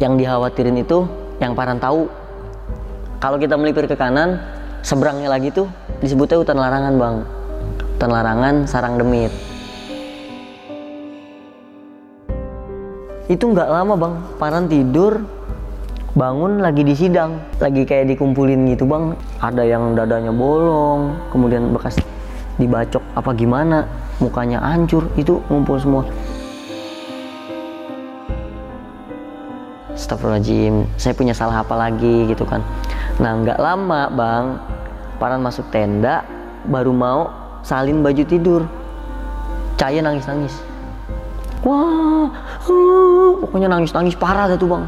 yang dikhawatirin itu yang paran tahu kalau kita melipir ke kanan seberangnya lagi tuh disebutnya hutan larangan bang hutan larangan sarang demit itu nggak lama bang paran tidur bangun lagi di sidang lagi kayak dikumpulin gitu bang ada yang dadanya bolong kemudian bekas dibacok apa gimana mukanya hancur itu ngumpul semua astagfirullahaladzim saya punya salah apa lagi gitu kan nah nggak lama bang Paran masuk tenda baru mau salin baju tidur cahaya nangis-nangis wah uh, pokoknya nangis-nangis parah satu bang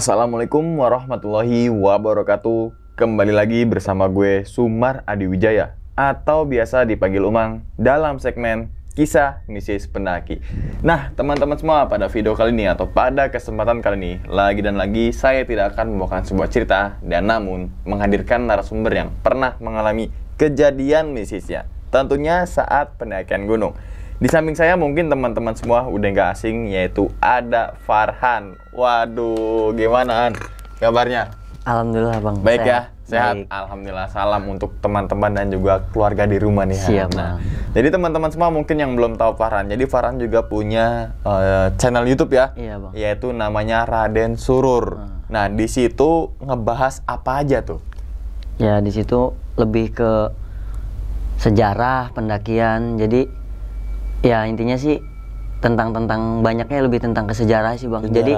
Assalamualaikum warahmatullahi wabarakatuh. Kembali lagi bersama gue Sumar Adiwijaya atau biasa dipanggil Umang dalam segmen Kisah misis Pendaki. Nah, teman-teman semua pada video kali ini atau pada kesempatan kali ini, lagi dan lagi saya tidak akan membawakan sebuah cerita dan namun menghadirkan narasumber yang pernah mengalami kejadian misisnya. Tentunya saat pendakian gunung. Di samping saya mungkin teman-teman semua udah nggak asing yaitu ada Farhan. Waduh, gimana An? Kabarnya? Alhamdulillah Bang. Baik ya? sehat. ya, sehat. Baik. Alhamdulillah. Salam untuk teman-teman dan juga keluarga di rumah nih. Siap. Nah, jadi teman-teman semua mungkin yang belum tahu Farhan. Jadi Farhan juga punya uh, channel YouTube ya. Iya Bang. Yaitu namanya Raden Surur. Hmm. Nah, di situ ngebahas apa aja tuh? Ya, di situ lebih ke sejarah pendakian. Jadi ya intinya sih tentang tentang banyaknya lebih tentang kesejarah sih bang. Sejarah. Jadi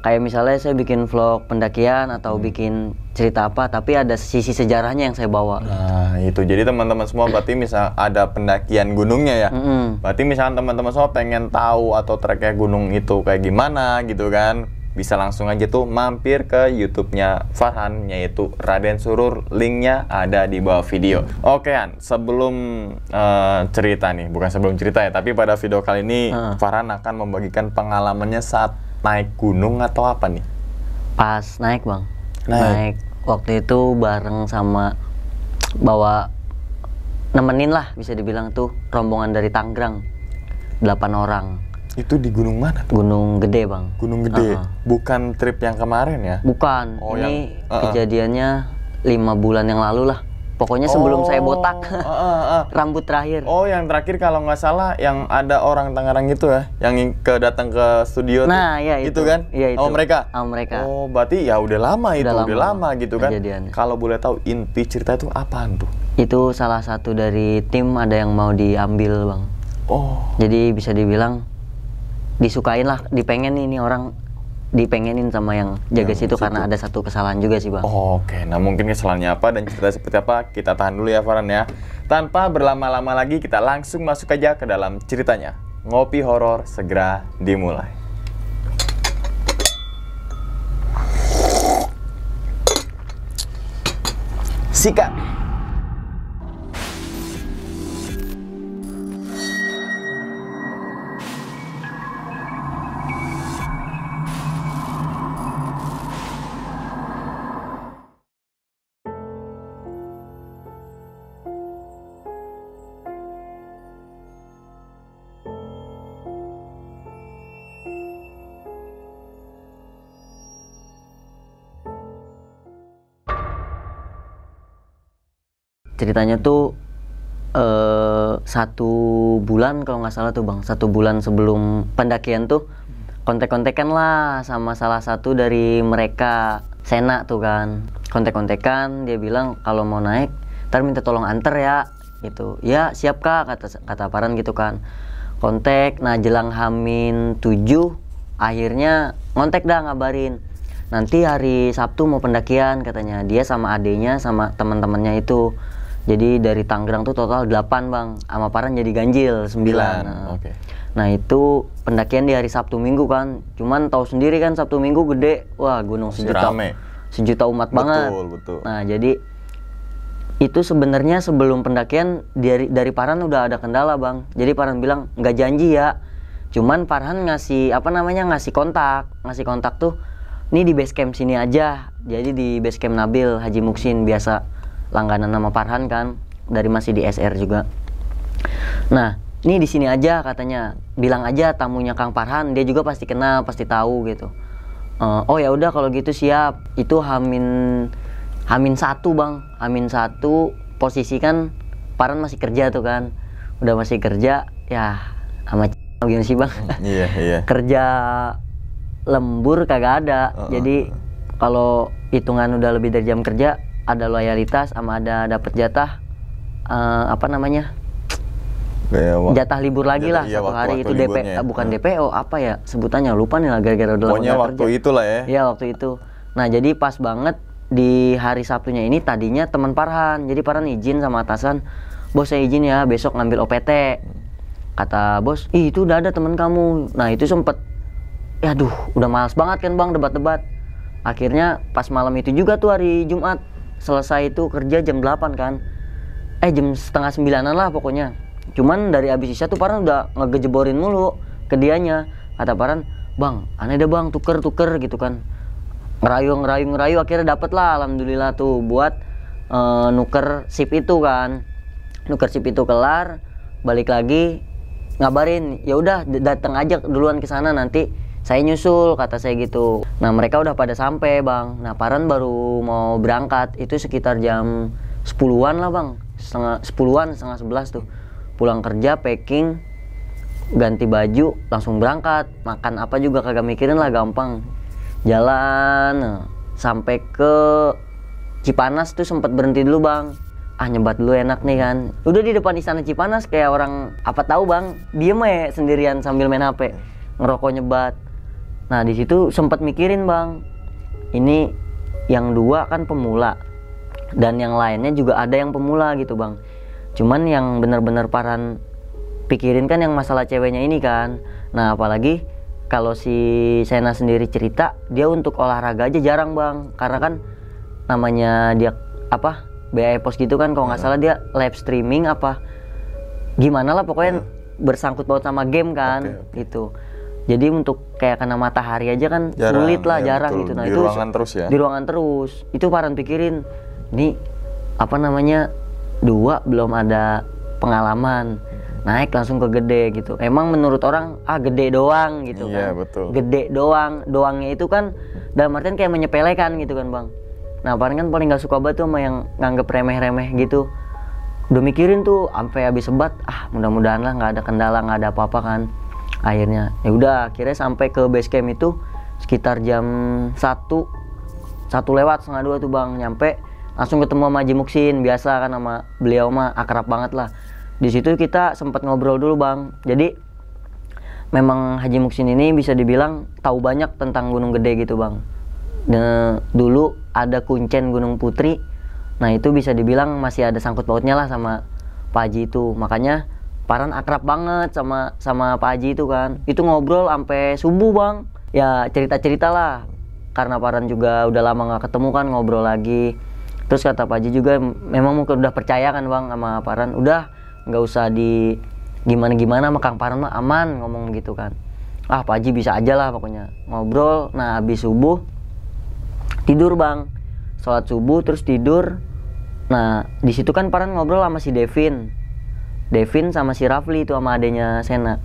kayak misalnya saya bikin vlog pendakian atau hmm. bikin cerita apa tapi ada sisi sejarahnya yang saya bawa nah itu jadi teman-teman semua berarti misal ada pendakian gunungnya ya mm -hmm. berarti misalnya teman-teman semua pengen tahu atau treknya gunung itu kayak gimana gitu kan bisa langsung aja tuh mampir ke YouTube-nya Farhan yaitu Raden Surur. Linknya ada di bawah video. Oke sebelum uh, cerita nih, bukan sebelum cerita ya, tapi pada video kali ini uh. Farhan akan membagikan pengalamannya saat naik gunung atau apa nih? Pas naik bang, naik, naik waktu itu bareng sama bawa nemenin lah bisa dibilang tuh rombongan dari Tangerang, 8 orang itu di gunung mana tuh? Gunung Gede, Bang. Gunung Gede. Uh -huh. Bukan trip yang kemarin ya? Bukan. Oh, ini yang, uh -uh. kejadiannya lima bulan yang lalu lah. Pokoknya sebelum oh, saya botak, uh, uh, rambut terakhir. Oh, yang terakhir kalau nggak salah, yang ada orang Tangerang itu ya, yang ke datang ke studio. Nah, tuh. ya itu. Itu kan? Ya, itu. oh mereka. Oh mereka. Oh, berarti ya udah lama udah itu, lama, udah lama gitu kan? Kalau boleh tahu inti cerita itu apaan tuh? Itu salah satu dari tim ada yang mau diambil, bang. Oh. Jadi bisa dibilang disukain lah dipengen ini orang dipengenin sama yang jaga ya, situ, situ karena ada satu kesalahan juga sih bang. Oh, Oke, okay. nah mungkin kesalahannya apa dan cerita seperti apa kita tahan dulu ya Farhan ya. Tanpa berlama-lama lagi kita langsung masuk aja ke dalam ceritanya. Ngopi horor segera dimulai. Sikat. ceritanya tuh eh, satu bulan kalau nggak salah tuh bang satu bulan sebelum pendakian tuh kontek-kontekan lah sama salah satu dari mereka Sena tuh kan kontek-kontekan dia bilang kalau mau naik ntar minta tolong antar ya gitu ya siap kak kata kata Paran gitu kan kontek nah jelang Hamin tujuh akhirnya ngontek dah ngabarin nanti hari Sabtu mau pendakian katanya dia sama adenya sama teman-temannya itu jadi dari Tangerang tuh total 8 bang, sama Paran jadi ganjil 9. Nah. Nah. Okay. nah itu pendakian di hari Sabtu Minggu kan, cuman tahu sendiri kan Sabtu Minggu gede, wah gunung sejuta rame. sejuta umat betul, banget. Betul betul. Nah jadi itu sebenarnya sebelum pendakian dari dari Paran udah ada kendala bang. Jadi Paran bilang nggak janji ya, cuman Farhan ngasih apa namanya ngasih kontak ngasih kontak tuh ini di base camp sini aja jadi di base camp Nabil Haji Muksin biasa langganan nama Farhan kan dari masih di SR juga. Nah, ini di sini aja katanya. Bilang aja tamunya Kang Farhan, dia juga pasti kenal, pasti tahu gitu. Uh, oh ya udah kalau gitu siap. Itu Hamin Hamin satu bang, Hamin satu posisi kan Farhan masih kerja tuh kan, udah masih kerja ya sama gimana sih bang? Iya iya. kerja lembur kagak ada, uh -uh. jadi kalau hitungan udah lebih dari jam kerja ada loyalitas sama ada dapat jatah uh, apa namanya jatah libur lagi jatah, lah iya, satu waktu, hari waktu itu DP ya. bukan hmm. DPO apa ya sebutannya lupa nih lah gara-gara udah pokoknya waktu itu lah ya ya waktu itu nah jadi pas banget di hari Sabtunya ini tadinya teman Parhan jadi Parhan izin sama atasan bos saya izin ya besok ngambil OPT kata bos ih itu udah ada teman kamu nah itu sempet ya duh udah males banget kan bang debat-debat akhirnya pas malam itu juga tuh hari Jumat selesai itu kerja jam 8 kan eh jam setengah sembilanan lah pokoknya cuman dari abis isya tuh Paran udah ngegejeborin mulu ke dianya kata Paran bang aneh deh bang tuker tuker gitu kan ngerayu ngerayu ngerayu akhirnya dapet lah alhamdulillah tuh buat uh, nuker sip itu kan nuker sip itu kelar balik lagi ngabarin ya udah datang aja duluan ke sana nanti saya nyusul kata saya gitu nah mereka udah pada sampai bang nah Paran baru mau berangkat itu sekitar jam 10-an lah bang setengah sepuluhan setengah sebelas tuh pulang kerja packing ganti baju langsung berangkat makan apa juga kagak mikirin lah gampang jalan eh, sampai ke Cipanas tuh sempat berhenti dulu bang ah nyebat dulu enak nih kan udah di depan istana Cipanas kayak orang apa tahu bang diem ya sendirian sambil main HP ngerokok nyebat nah di situ sempat mikirin bang ini yang dua kan pemula dan yang lainnya juga ada yang pemula gitu bang cuman yang benar-benar paran pikirin kan yang masalah ceweknya ini kan nah apalagi kalau si Sena sendiri cerita dia untuk olahraga aja jarang bang karena kan namanya dia apa BAE Pos gitu kan kalau nggak iya. salah dia live streaming apa gimana lah pokoknya iya. bersangkut paut sama game kan okay, okay. gitu jadi untuk kayak kena matahari aja kan jarang, sulit lah ya jarang betul. gitu nah di itu ruangan terus ya di ruangan terus itu paran pikirin nih apa namanya dua belum ada pengalaman naik langsung ke gede gitu emang menurut orang ah gede doang gitu iya, kan betul. gede doang doangnya itu kan dalam artian kayak menyepelekan gitu kan bang nah paran kan paling nggak suka banget tuh sama yang nganggep remeh-remeh gitu udah mikirin tuh sampai habis sebat ah mudah-mudahan lah nggak ada kendala nggak ada apa-apa kan akhirnya ya udah akhirnya sampai ke base camp itu sekitar jam satu satu lewat setengah dua tuh bang nyampe langsung ketemu sama Haji Muksin biasa kan sama beliau mah akrab banget lah di situ kita sempat ngobrol dulu bang jadi memang Haji Muksin ini bisa dibilang tahu banyak tentang Gunung Gede gitu bang De, dulu ada kuncen Gunung Putri nah itu bisa dibilang masih ada sangkut pautnya lah sama Pak Haji itu makanya Paran akrab banget sama sama Pak Haji itu kan. Itu ngobrol sampai subuh bang. Ya cerita-cerita lah. Karena Paran juga udah lama nggak ketemu kan ngobrol lagi. Terus kata Pak Haji juga memang mungkin udah percaya kan bang sama Paran. Udah nggak usah di gimana gimana sama Kang Paran mah aman ngomong gitu kan. Ah Pak Haji bisa aja lah pokoknya ngobrol. Nah habis subuh tidur bang. Sholat subuh terus tidur. Nah disitu situ kan Paran ngobrol sama si Devin Devin sama si Rafli itu sama adanya Sena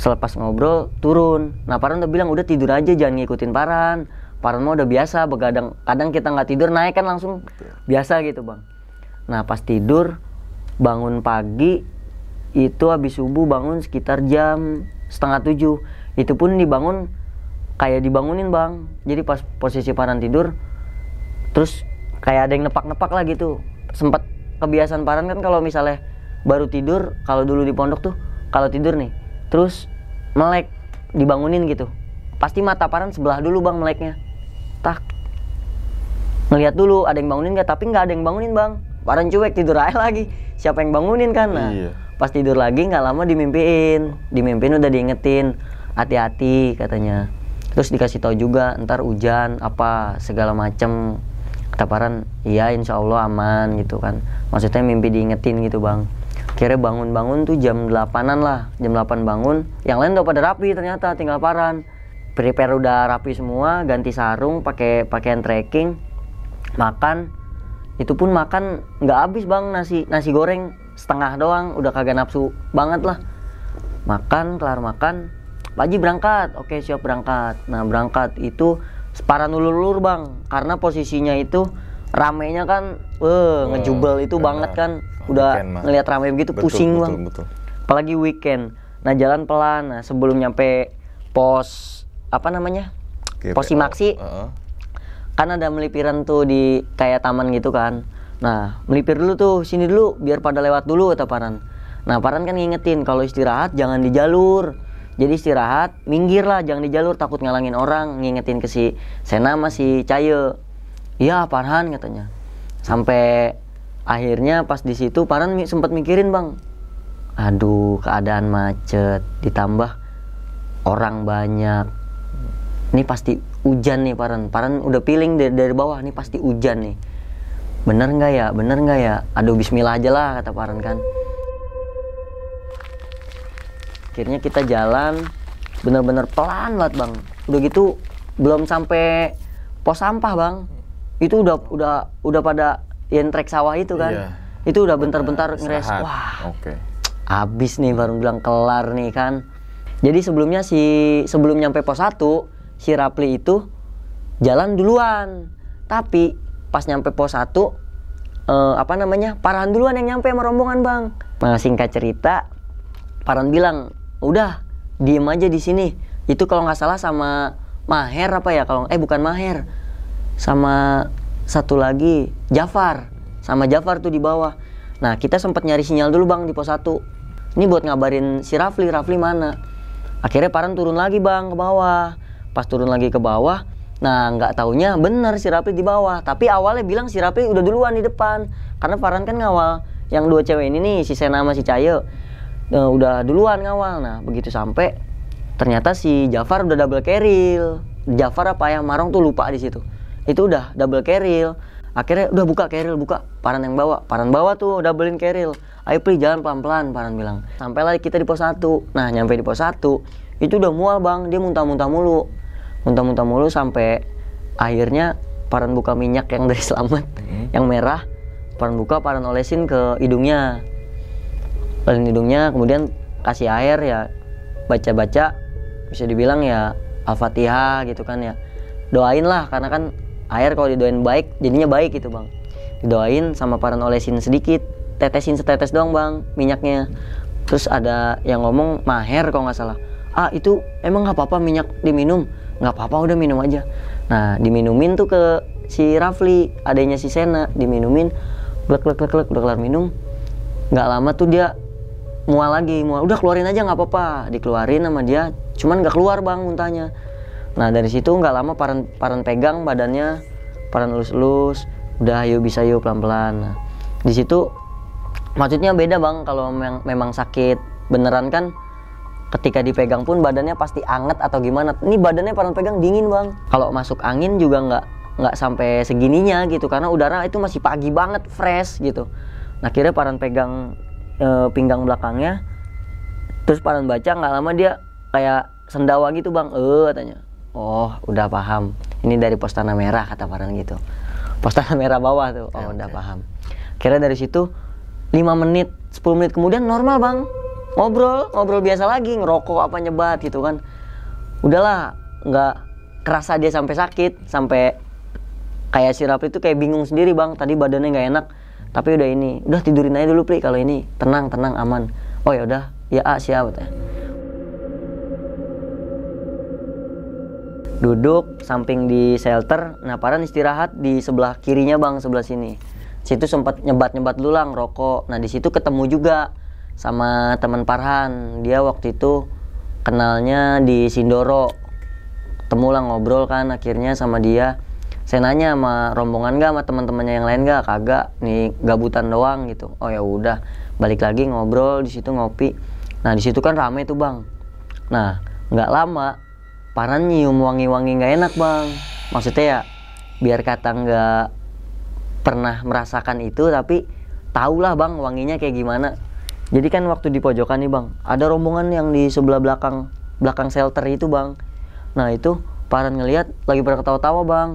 selepas ngobrol turun nah Paran udah bilang udah tidur aja jangan ngikutin Paran Paran mau udah biasa begadang kadang kita nggak tidur naik kan langsung biasa gitu bang nah pas tidur bangun pagi itu habis subuh bangun sekitar jam setengah tujuh itu pun dibangun kayak dibangunin bang jadi pas posisi Paran tidur terus kayak ada yang nepak-nepak lah gitu sempat kebiasaan Paran kan kalau misalnya baru tidur kalau dulu di pondok tuh kalau tidur nih terus melek dibangunin gitu pasti mata paran sebelah dulu bang meleknya tak ngelihat dulu ada yang bangunin nggak tapi nggak ada yang bangunin bang paran cuek tidur aja lagi siapa yang bangunin kan nah iya. pas tidur lagi nggak lama dimimpiin dimimpin udah diingetin hati-hati katanya terus dikasih tahu juga ntar hujan apa segala macem kata paran iya insya Allah aman gitu kan maksudnya mimpi diingetin gitu bang akhirnya bangun-bangun tuh jam 8 lah, jam 8 bangun. Yang lain udah pada rapi ternyata, tinggal paran. Prepare udah rapi semua, ganti sarung, pakai pakaian trekking, makan. Itu pun makan nggak habis bang nasi nasi goreng setengah doang, udah kagak nafsu banget lah. Makan, kelar makan, Pak Haji berangkat, oke siap berangkat. Nah berangkat itu separan ulur-ulur bang, karena posisinya itu ramenya kan eh uh, ngejubel itu nah, banget kan udah weekend, ngelihat rame begitu betul, pusing betul, bang betul, betul. apalagi weekend nah jalan pelan nah sebelum nyampe pos apa namanya GPO. pos imaksi uh oh, -huh. Oh. kan ada melipiran tuh di kayak taman gitu kan nah melipir dulu tuh sini dulu biar pada lewat dulu kata Paran nah Paran kan ngingetin kalau istirahat jangan di jalur jadi istirahat minggir lah jangan di jalur takut ngalangin orang ngingetin ke si Sena masih Caye iya Parhan katanya sampai akhirnya pas di situ Parhan sempat mikirin bang aduh keadaan macet ditambah orang banyak ini pasti hujan nih Paran Paran udah piling dari, dari bawah nih pasti hujan nih bener nggak ya bener nggak ya aduh Bismillah aja lah kata Paran kan akhirnya kita jalan bener-bener pelan banget bang udah gitu belum sampai pos sampah bang itu udah udah udah pada trek sawah itu kan Yeah. itu udah bentar-bentar ngeres wah okay. abis nih baru bilang kelar nih kan jadi sebelumnya si sebelum nyampe pos 1 si Rapli itu jalan duluan tapi pas nyampe pos 1 eh, apa namanya Parahan duluan yang nyampe sama rombongan bang nah, singkat cerita Paran bilang udah diem aja di sini itu kalau nggak salah sama Maher apa ya kalau eh bukan Maher sama satu lagi Jafar sama Jafar tuh di bawah nah kita sempat nyari sinyal dulu bang di pos 1 ini buat ngabarin si Rafli Rafli mana akhirnya Paran turun lagi bang ke bawah pas turun lagi ke bawah nah nggak taunya bener si Rafli di bawah tapi awalnya bilang si Rafli udah duluan di depan karena Paran kan ngawal yang dua cewek ini nih si Sena sama si Cayo nah, udah duluan ngawal nah begitu sampai ternyata si Jafar udah double carry Jafar apa ya Marong tuh lupa di situ itu udah double keril akhirnya udah buka keril buka paran yang bawa paran bawa tuh doublein keril ayo pilih jalan pelan-pelan paran bilang sampai lagi kita di pos satu nah nyampe di pos satu itu udah mual bang dia muntah-muntah mulu muntah-muntah mulu sampai akhirnya paran buka minyak yang dari selamat hmm. yang merah paran buka paran olesin ke hidungnya olesin hidungnya kemudian kasih air ya baca-baca bisa dibilang ya al-fatihah gitu kan ya doain lah karena kan air kalau didoain baik jadinya baik gitu bang didoain sama paran olesin sedikit tetesin setetes doang bang minyaknya terus ada yang ngomong maher kalau nggak salah ah itu emang nggak apa-apa minyak diminum nggak apa-apa udah minum aja nah diminumin tuh ke si Rafli adanya si Sena diminumin lek lek lek lek udah kelar minum nggak lama tuh dia mual lagi mual udah keluarin aja nggak apa-apa dikeluarin sama dia cuman nggak keluar bang muntahnya Nah dari situ nggak lama paran paran pegang badannya, paran lus-lus, udah yuk bisa yuk pelan-pelan. Nah, di situ maksudnya beda bang kalau memang, memang sakit beneran kan ketika dipegang pun badannya pasti anget atau gimana ini badannya paran pegang dingin bang kalau masuk angin juga nggak nggak sampai segininya gitu karena udara itu masih pagi banget fresh gitu nah kira paran pegang e, pinggang belakangnya terus paran baca nggak lama dia kayak sendawa gitu bang eh katanya oh udah paham ini dari pos tanah merah kata Farhan gitu pos tanah merah bawah tuh oh okay. udah paham kira dari situ 5 menit 10 menit kemudian normal bang ngobrol ngobrol biasa lagi ngerokok apa nyebat gitu kan udahlah nggak kerasa dia sampai sakit sampai kayak si Rapli itu kayak bingung sendiri bang tadi badannya nggak enak tapi udah ini udah tidurin aja dulu Pri kalau ini tenang tenang aman oh ya udah ya A siap ya duduk samping di shelter nah Paran istirahat di sebelah kirinya bang sebelah sini situ sempat nyebat nyebat lulang rokok nah di situ ketemu juga sama teman Parhan dia waktu itu kenalnya di Sindoro ketemu lah ngobrol kan akhirnya sama dia saya nanya sama rombongan gak sama teman-temannya yang lain gak kagak nih gabutan doang gitu oh ya udah balik lagi ngobrol di situ ngopi nah di situ kan rame tuh bang nah nggak lama paran nyium wangi-wangi nggak enak bang maksudnya ya biar kata nggak pernah merasakan itu tapi tahulah bang wanginya kayak gimana jadi kan waktu di pojokan nih bang ada rombongan yang di sebelah belakang belakang shelter itu bang nah itu paran ngelihat lagi pada ketawa-tawa bang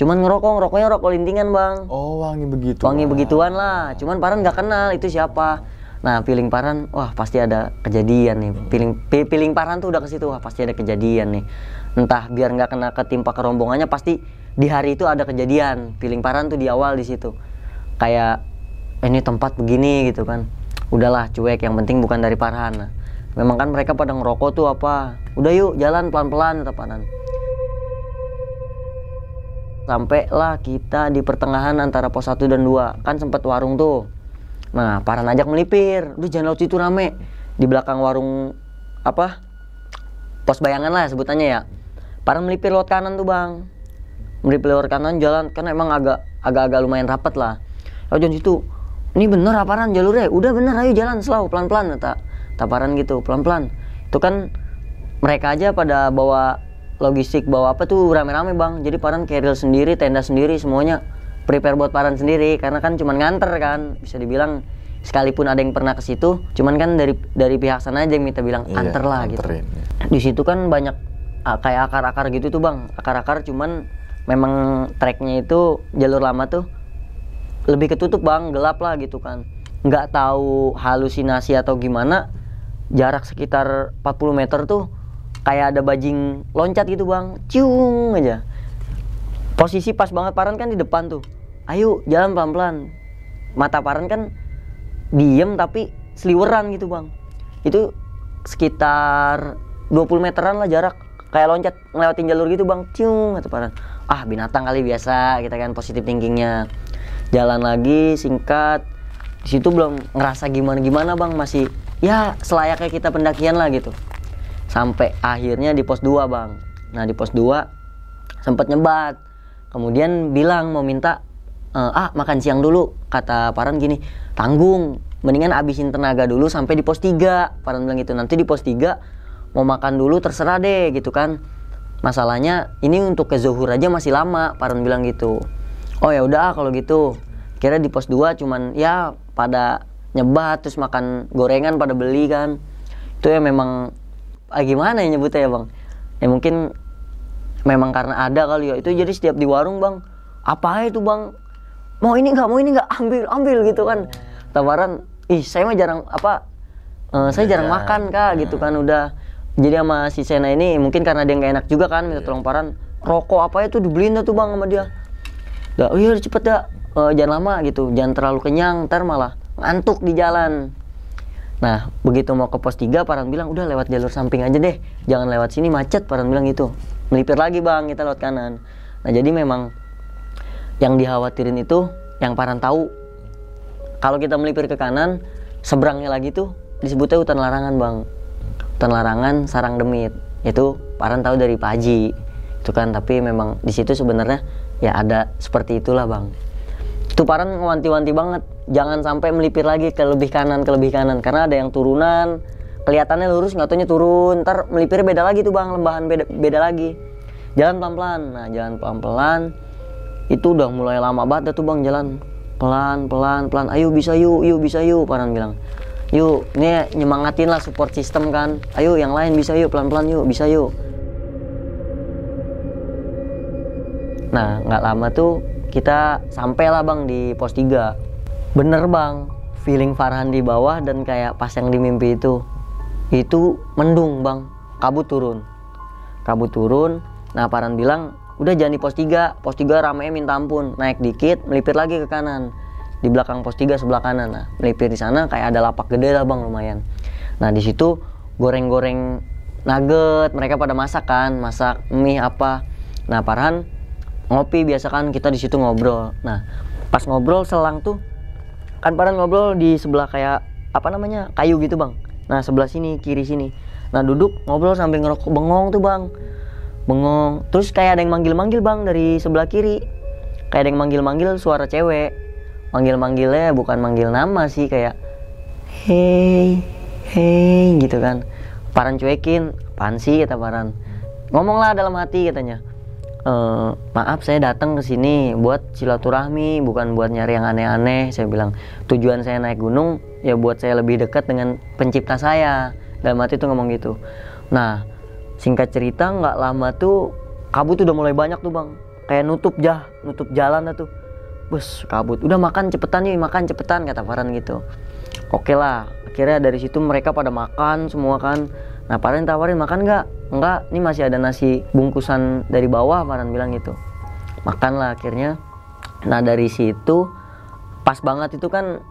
cuman ngerokok ngerokoknya rokok lintingan bang oh wangi begitu wangi begituan lah cuman paran nggak kenal itu siapa Nah, piling paran, wah pasti ada kejadian nih. Piling hmm. piling paran tuh udah ke situ, wah pasti ada kejadian nih. Entah biar nggak kena ketimpa kerombongannya pasti di hari itu ada kejadian. Piling paran tuh di awal di situ. Kayak eh, ini tempat begini gitu kan. Udahlah cuek, yang penting bukan dari Parhan. Nah, memang kan mereka pada ngerokok tuh apa. Udah yuk jalan pelan-pelan Panan. Sampailah kita di pertengahan antara pos 1 dan 2. Kan sempat warung tuh Nah, para najak melipir, Duh, jangan laut situ rame di belakang warung apa? Pos bayangan lah sebutannya ya. Para melipir lewat kanan tuh bang, melipir lewat kanan jalan karena emang agak agak-agak lumayan rapat lah. Oh jangan situ, ini bener aparan jalurnya? Udah bener, ayo jalan selalu pelan-pelan tak taparan gitu pelan-pelan. Itu kan mereka aja pada bawa logistik bawa apa tuh rame-rame bang. Jadi paran keril sendiri, tenda sendiri semuanya prepare buat paran sendiri karena kan cuman nganter kan bisa dibilang sekalipun ada yang pernah ke situ cuman kan dari dari pihak sana aja yang minta bilang iya, anter lah gitu iya. di situ kan banyak kayak akar-akar gitu tuh bang akar-akar cuman memang treknya itu jalur lama tuh lebih ketutup bang gelap lah gitu kan nggak tahu halusinasi atau gimana jarak sekitar 40 meter tuh kayak ada bajing loncat gitu bang cium aja posisi pas banget paran kan di depan tuh ayo jalan pelan-pelan mata paran kan diem tapi seliweran gitu bang itu sekitar 20 meteran lah jarak kayak loncat ngelewatin jalur gitu bang cium mata paran ah binatang kali biasa kita gitu kan positif thinkingnya jalan lagi singkat di situ belum ngerasa gimana gimana bang masih ya selayaknya kita pendakian lah gitu sampai akhirnya di pos 2 bang nah di pos 2 sempat nyebat kemudian bilang mau minta uh, ah makan siang dulu kata Paran gini tanggung mendingan abisin tenaga dulu sampai di pos 3 Paran bilang gitu nanti di pos 3 mau makan dulu terserah deh gitu kan masalahnya ini untuk ke zuhur aja masih lama Paran bilang gitu oh ya udah ah, kalau gitu kira di pos 2 cuman ya pada nyebat terus makan gorengan pada beli kan itu ya memang ah, gimana ya nyebutnya ya bang ya mungkin memang karena ada kali ya itu jadi setiap di warung bang apa itu bang mau ini nggak mau ini nggak ambil ambil gitu kan tawaran ih saya mah jarang apa uh, saya iya. jarang ya, makan kak gitu hmm. gitu kan udah jadi sama si Sena ini mungkin karena dia nggak enak juga kan minta iya. tolong paran rokok apa itu dibeliin tuh bang sama dia nggak oh iya cepet dah eh, uh, jangan lama gitu jangan terlalu kenyang ntar malah ngantuk di jalan nah begitu mau ke pos 3 paran bilang udah lewat jalur samping aja deh jangan lewat sini macet paran bilang gitu melipir lagi bang kita lewat kanan nah jadi memang yang dikhawatirin itu yang paran tahu kalau kita melipir ke kanan seberangnya lagi tuh disebutnya hutan larangan bang hutan larangan sarang demit itu paran tahu dari Pak Haji itu kan tapi memang di situ sebenarnya ya ada seperti itulah bang itu paran ngewanti-wanti banget jangan sampai melipir lagi ke lebih kanan ke lebih kanan karena ada yang turunan kelihatannya lurus nggak turun ntar melipir beda lagi tuh bang lembahan beda beda lagi jalan pelan pelan nah jalan pelan pelan itu udah mulai lama banget tuh bang jalan pelan pelan pelan ayo bisa yuk yuk bisa yuk Paran bilang yuk ini nyemangatin lah support system kan ayo yang lain bisa yuk pelan pelan yuk bisa yuk nah nggak lama tuh kita sampailah bang di pos 3 bener bang feeling Farhan di bawah dan kayak pas yang di mimpi itu itu mendung bang kabut turun kabut turun nah Farhan bilang udah jangan di pos 3 pos 3 ramai minta ampun naik dikit melipir lagi ke kanan di belakang pos 3 sebelah kanan nah melipir di sana kayak ada lapak gede lah bang lumayan nah di situ goreng-goreng nugget mereka pada masak kan masak mie apa nah Parhan ngopi biasa kan kita di situ ngobrol nah pas ngobrol selang tuh kan Parhan ngobrol di sebelah kayak apa namanya kayu gitu bang nah sebelah sini kiri sini nah duduk ngobrol sambil ngerokok bengong tuh bang bengong terus kayak ada yang manggil-manggil bang dari sebelah kiri kayak ada yang manggil-manggil suara cewek manggil-manggilnya bukan manggil nama sih kayak hey hey gitu kan paran cuekin apaan sih kata paran ngomonglah dalam hati katanya e, maaf saya datang ke sini buat silaturahmi bukan buat nyari yang aneh-aneh saya bilang tujuan saya naik gunung ya buat saya lebih dekat dengan pencipta saya dalam hati itu ngomong gitu nah singkat cerita nggak lama tuh kabut udah mulai banyak tuh bang kayak nutup jah nutup jalan dah tuh bus kabut udah makan cepetan yuk makan cepetan kata Farhan gitu oke lah akhirnya dari situ mereka pada makan semua kan nah Farhan tawarin makan nggak nggak ini masih ada nasi bungkusan dari bawah Farhan bilang gitu makan lah akhirnya nah dari situ pas banget itu kan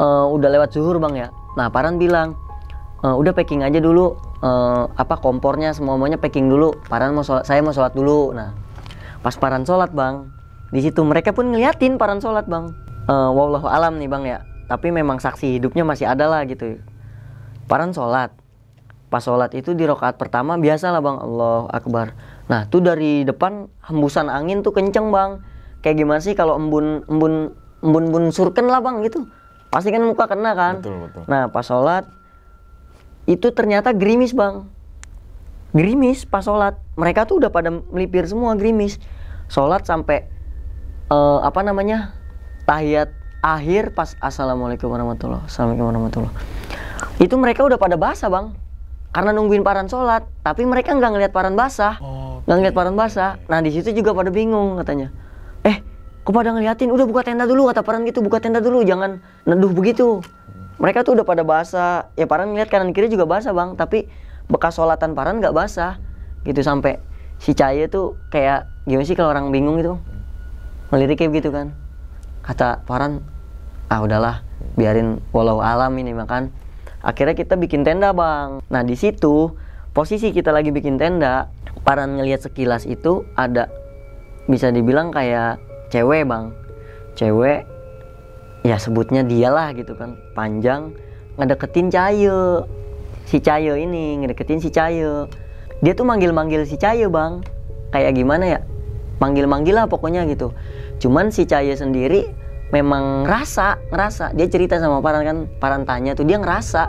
uh, udah lewat zuhur bang ya nah Farhan bilang uh, udah packing aja dulu uh, apa kompornya semuanya packing dulu paran mau sholat, saya mau sholat dulu nah pas paran sholat bang di situ mereka pun ngeliatin paran sholat bang uh, wallahu alam nih bang ya tapi memang saksi hidupnya masih ada lah gitu paran sholat pas sholat itu di rokaat pertama biasalah bang Allah akbar nah tuh dari depan hembusan angin tuh kenceng bang kayak gimana sih kalau embun embun embun embun surken lah bang gitu pasti kan muka kena kan betul, betul. nah pas sholat itu ternyata gerimis bang gerimis pas sholat mereka tuh udah pada melipir semua gerimis sholat sampai uh, apa namanya tahiyat akhir pas assalamualaikum warahmatullah assalamualaikum warahmatullah itu mereka udah pada basah bang karena nungguin paran sholat tapi mereka nggak ngeliat paran basah nggak okay. ngeliat paran basah nah di situ juga pada bingung katanya eh kok pada ngeliatin udah buka tenda dulu kata paran gitu buka tenda dulu jangan neduh begitu mereka tuh udah pada basah ya Paran ngeliat kanan kiri juga basah bang tapi bekas sholatan Paran nggak basah gitu sampai si Cahaya tuh kayak gimana sih kalau orang bingung gitu melirik kayak gitu kan kata Paran ah udahlah biarin walau alam ini makan akhirnya kita bikin tenda bang nah di situ posisi kita lagi bikin tenda Paran ngelihat sekilas itu ada bisa dibilang kayak cewek bang cewek ya sebutnya dialah gitu kan panjang ngedeketin Cayo si Cayo ini ngedeketin si Cayo dia tuh manggil-manggil si Cayo bang kayak gimana ya manggil-manggil lah pokoknya gitu cuman si Cayo sendiri memang ngerasa ngerasa dia cerita sama Paran kan Paran tanya tuh dia ngerasa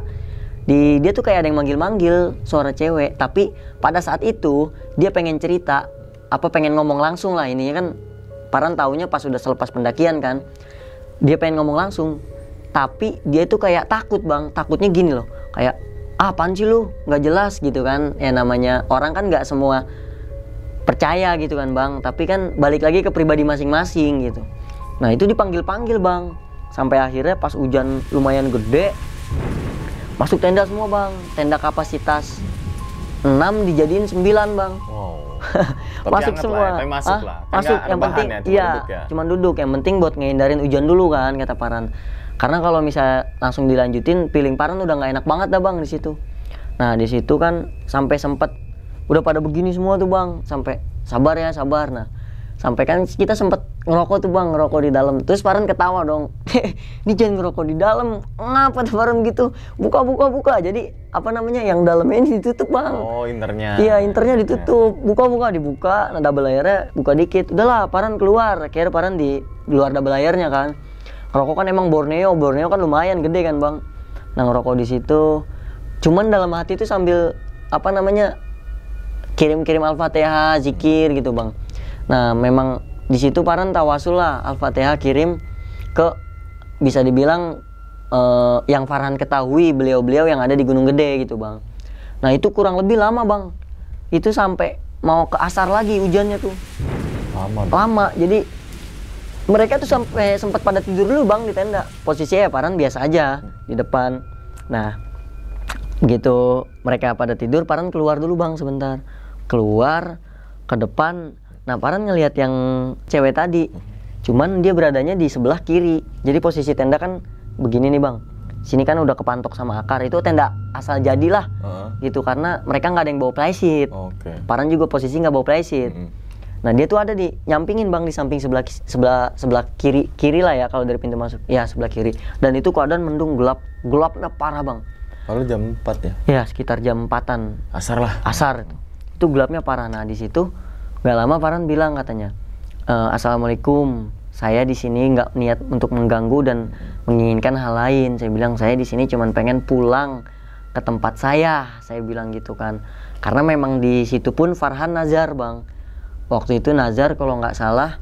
di dia tuh kayak ada yang manggil-manggil suara cewek tapi pada saat itu dia pengen cerita apa pengen ngomong langsung lah ini kan Paran taunya pas udah selepas pendakian kan dia pengen ngomong langsung tapi dia itu kayak takut bang takutnya gini loh kayak ah apaan sih lu nggak jelas gitu kan ya namanya orang kan nggak semua percaya gitu kan bang tapi kan balik lagi ke pribadi masing-masing gitu nah itu dipanggil-panggil bang sampai akhirnya pas hujan lumayan gede masuk tenda semua bang tenda kapasitas 6 dijadiin 9 bang wow tapi masuk ya, semua. Lah, ya, masuk ah, lah. masuk yang penting ya, iya, duduk ya. Cuman duduk yang penting buat ngehindarin hujan dulu kan kata Paran. Karena kalau misalnya langsung dilanjutin piling Paran udah nggak enak banget dah Bang di situ. Nah, di situ kan sampai sempet udah pada begini semua tuh Bang, sampai sabar ya, sabar. Nah, sampai kan kita sempet ngerokok tuh bang ngerokok di dalam terus Farhan ketawa dong ini jangan ngerokok di dalam ngapa tuh Farhan gitu buka buka buka jadi apa namanya yang dalamnya ini ditutup bang oh internya iya internya ditutup buka buka dibuka nah double layarnya buka dikit udahlah Farhan keluar akhirnya Farhan di, luar double layarnya kan ngerokok kan emang Borneo Borneo kan lumayan gede kan bang nah ngerokok di situ cuman dalam hati itu sambil apa namanya kirim-kirim al-fatihah zikir gitu bang Nah, memang di situ Paran tawasul lah Al-Fatihah kirim ke bisa dibilang uh, yang Farhan ketahui beliau-beliau yang ada di Gunung Gede gitu, Bang. Nah, itu kurang lebih lama, Bang. Itu sampai mau ke asar lagi hujannya tuh. Lama. Lama. Jadi mereka tuh sampai sempat pada tidur dulu bang di tenda posisinya ya Paran biasa aja di depan nah gitu mereka pada tidur Paran keluar dulu bang sebentar keluar ke depan Nah, Paran ngelihat yang cewek tadi. Cuman dia beradanya di sebelah kiri. Jadi posisi tenda kan begini nih, Bang. Sini kan udah kepantok sama akar. Itu tenda asal jadilah. Uh-huh. Gitu karena mereka nggak ada yang bawa plysit. Okay. Paran juga posisi nggak bawa plysit. Mm-hmm. Nah, dia tuh ada di nyampingin Bang di samping sebelah sebelah sebelah kiri kiri lah ya kalau dari pintu masuk. Ya, sebelah kiri. Dan itu keadaan mendung gelap. Gelapnya parah, Bang. Lalu jam 4 ya? Ya, sekitar jam 4-an. Asar lah. Asar. Itu gelapnya parah. Nah, di situ Gak lama Farhan bilang katanya, e, Assalamualaikum, saya di sini nggak niat untuk mengganggu dan menginginkan hal lain. Saya bilang saya di sini cuma pengen pulang ke tempat saya. Saya bilang gitu kan. Karena memang di situ pun Farhan Nazar bang. Waktu itu Nazar kalau nggak salah,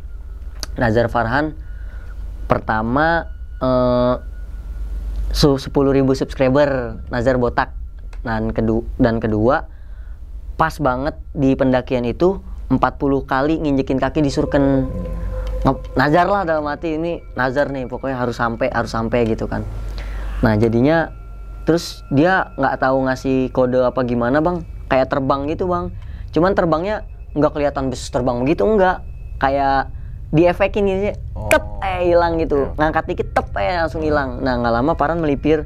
Nazar Farhan pertama eh, sepuluh ribu subscriber Nazar botak dan kedua dan kedua pas banget di pendakian itu 40 kali nginjekin kaki di surken iya. nazar lah dalam hati ini nazar nih pokoknya harus sampai harus sampai gitu kan nah jadinya terus dia nggak tahu ngasih kode apa gimana bang kayak terbang gitu bang cuman terbangnya nggak kelihatan bus terbang begitu enggak kayak diefekin gitu oh. tep eh hilang gitu iya. ngangkat dikit tep eh langsung hilang nah nggak lama Paran melipir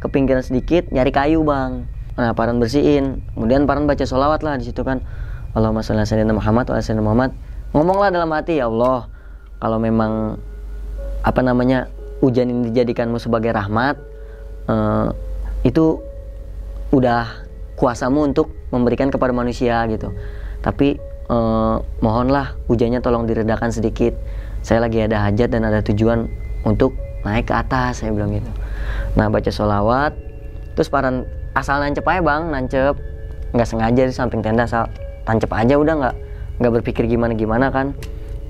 ke pinggiran sedikit nyari kayu bang nah Paran bersihin kemudian Paran baca solawat lah di situ kan Allahumma masalah ala Muhammad wa ala Muhammad ngomonglah dalam hati ya Allah kalau memang apa namanya hujan ini dijadikanmu sebagai rahmat eh, itu udah kuasamu untuk memberikan kepada manusia gitu tapi eh, mohonlah hujannya tolong diredakan sedikit saya lagi ada hajat dan ada tujuan untuk naik ke atas saya bilang gitu nah baca solawat terus para asal nancep aja bang nancep nggak sengaja di samping tenda asal tancep aja udah nggak nggak berpikir gimana gimana kan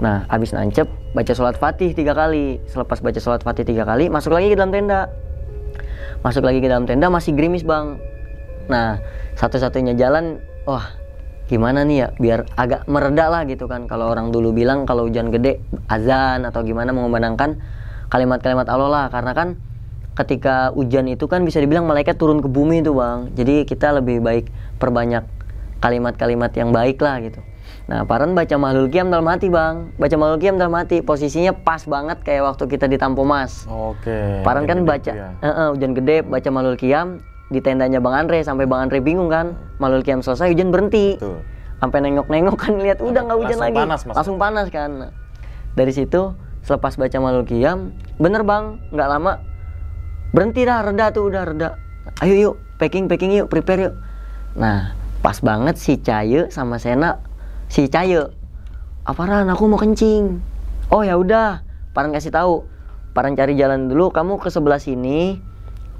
nah abis nancep baca sholat fatih tiga kali selepas baca sholat fatih tiga kali masuk lagi ke dalam tenda masuk lagi ke dalam tenda masih gerimis bang nah satu-satunya jalan wah gimana nih ya biar agak meredak lah gitu kan kalau orang dulu bilang kalau hujan gede azan atau gimana mengumandangkan kalimat-kalimat Allah lah karena kan ketika hujan itu kan bisa dibilang malaikat turun ke bumi itu bang jadi kita lebih baik perbanyak kalimat-kalimat yang baik lah gitu Nah, Paran baca Mahlul Qiyam dalam hati, Bang. Baca Mahlul Qiyam dalam hati. Posisinya pas banget kayak waktu kita di mas. Oke. Okay. Paran kan baca ya. uh, uh, hujan gede, baca Mahlul Qiyam di tendanya Bang Andre sampai Bang Andre bingung kan. Mahlul Qiyam selesai, hujan berhenti. Betul. Sampai nengok-nengok kan lihat udah nggak hujan lagi. Panas, mas. Langsung panas kan. Nah, dari situ selepas baca Mahlul Qiyam, bener Bang, nggak lama berhenti dah reda tuh udah reda. Ayo yuk, packing packing yuk, prepare yuk. Nah, pas banget si Cayu sama Sena si Cayu aparan aku mau kencing oh ya udah Paran kasih tahu Paran cari jalan dulu kamu ke sebelah sini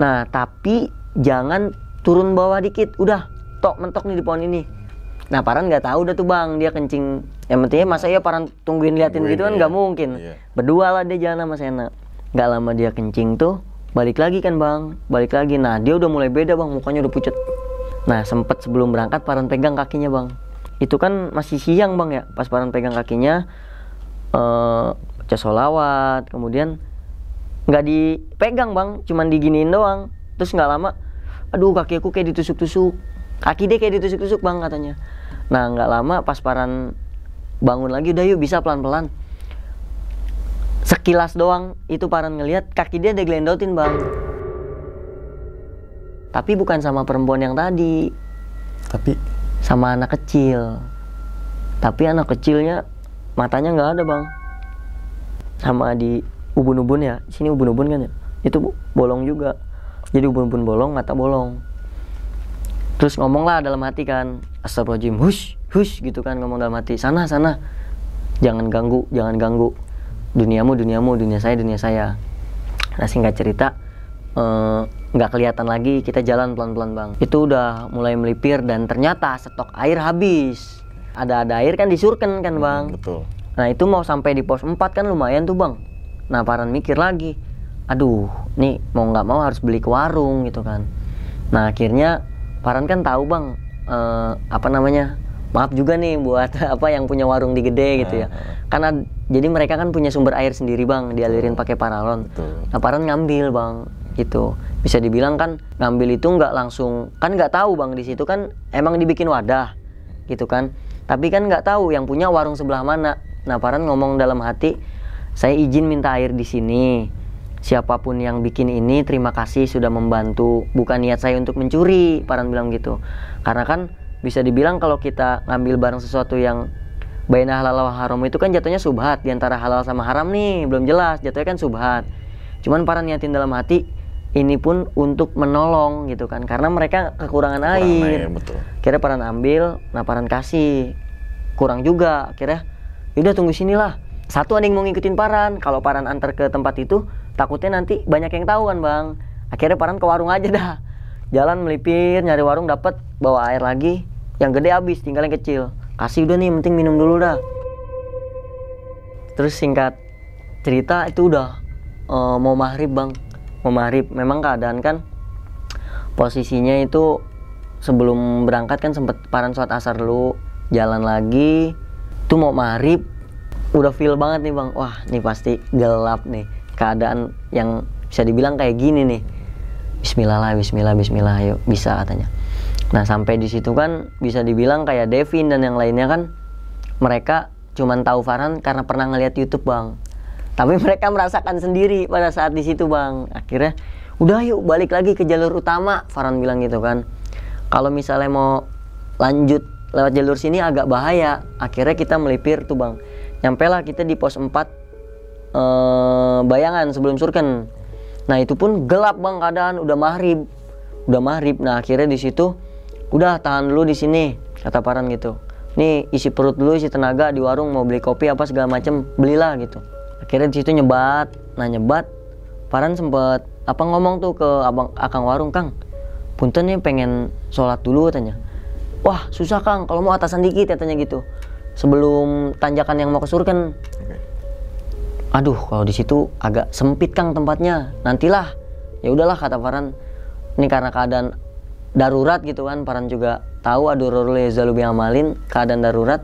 nah tapi jangan turun bawah dikit udah tok mentok nih di pohon ini nah Paran nggak tahu udah tuh bang dia kencing yang pentingnya masa ya Paran tungguin liatin tungguin gitu kan nggak iya. mungkin iya. berdua lah dia jalan sama Sena nggak lama dia kencing tuh balik lagi kan bang balik lagi nah dia udah mulai beda bang mukanya udah pucet Nah sempet sebelum berangkat Paran pegang kakinya bang. Itu kan masih siang bang ya. Pas Paran pegang kakinya uh, eh, solawat kemudian nggak dipegang bang, cuman diginiin doang. Terus nggak lama, aduh kaki aku kayak ditusuk-tusuk. Kaki dia kayak ditusuk-tusuk bang katanya. Nah nggak lama pas Paran bangun lagi udah yuk bisa pelan-pelan sekilas doang itu Paran ngelihat kaki dia diglendotin bang tapi bukan sama perempuan yang tadi. Tapi sama anak kecil. Tapi anak kecilnya matanya nggak ada bang. Sama di ubun-ubun ya, sini ubun-ubun kan ya. Itu bolong juga. Jadi ubun-ubun bolong, mata bolong. Terus ngomong lah dalam hati kan, astagfirullahaladzim, hush, hush gitu kan ngomong dalam hati, sana, sana. Jangan ganggu, jangan ganggu. Duniamu, duniamu, dunia saya, dunia saya. Nah singkat cerita, eh, nggak kelihatan lagi kita jalan pelan-pelan bang itu udah mulai melipir dan ternyata stok air habis ada ada air kan disurken kan hmm, bang hmm, betul nah itu mau sampai di pos 4 kan lumayan tuh bang nah Paran mikir lagi aduh nih mau nggak mau harus beli ke warung gitu kan nah akhirnya Paran kan tahu bang eh, apa namanya maaf juga nih buat apa yang punya warung di gede gitu ya nah. karena jadi mereka kan punya sumber air sendiri bang dialirin pakai paralon Betul. nah Paran ngambil bang gitu bisa dibilang kan ngambil itu nggak langsung kan nggak tahu bang di situ kan emang dibikin wadah gitu kan tapi kan nggak tahu yang punya warung sebelah mana nah Paran ngomong dalam hati saya izin minta air di sini siapapun yang bikin ini terima kasih sudah membantu bukan niat saya untuk mencuri Paran bilang gitu karena kan bisa dibilang kalau kita ngambil barang sesuatu yang Baina halal wa haram itu kan jatuhnya subhat diantara halal sama haram nih belum jelas jatuhnya kan subhat cuman para niatin dalam hati ini pun untuk menolong gitu kan karena mereka kekurangan, Kurang air. air betul. Kira paran ambil, nah paran kasih. Kurang juga, kira yaudah tunggu sinilah. Satu ada yang mau ngikutin paran, kalau paran antar ke tempat itu takutnya nanti banyak yang tahu kan, Bang. Akhirnya paran ke warung aja dah. Jalan melipir nyari warung dapat bawa air lagi, yang gede habis, tinggal yang kecil. Kasih udah nih, penting minum dulu dah. Terus singkat cerita itu udah uh, mau maghrib, Bang memarib memang keadaan kan posisinya itu sebelum berangkat kan sempat paran suat asar lu jalan lagi tuh mau marip, udah feel banget nih bang wah nih pasti gelap nih keadaan yang bisa dibilang kayak gini nih Bismillah lah Bismillah Bismillah yuk bisa katanya nah sampai di situ kan bisa dibilang kayak Devin dan yang lainnya kan mereka cuman tahu Farhan karena pernah ngeliat YouTube bang tapi mereka merasakan sendiri pada saat di situ bang akhirnya udah yuk balik lagi ke jalur utama Farhan bilang gitu kan kalau misalnya mau lanjut lewat jalur sini agak bahaya akhirnya kita melipir tuh bang nyampe lah kita di pos 4 eh, bayangan sebelum surken nah itu pun gelap bang keadaan udah maghrib udah maghrib nah akhirnya di situ udah tahan dulu di sini kata Farhan gitu nih isi perut dulu isi tenaga di warung mau beli kopi apa segala macem belilah gitu akhirnya di situ nyebat nah nyebat Farhan sempet apa ngomong tuh ke abang akang warung kang punten nih pengen sholat dulu katanya wah susah kang kalau mau atasan dikit katanya gitu sebelum tanjakan yang mau ke surga kan, aduh kalau di situ agak sempit kang tempatnya nantilah ya udahlah kata Farhan ini karena keadaan darurat gitu kan Farhan juga tahu aduh rorul yazalu amalin keadaan darurat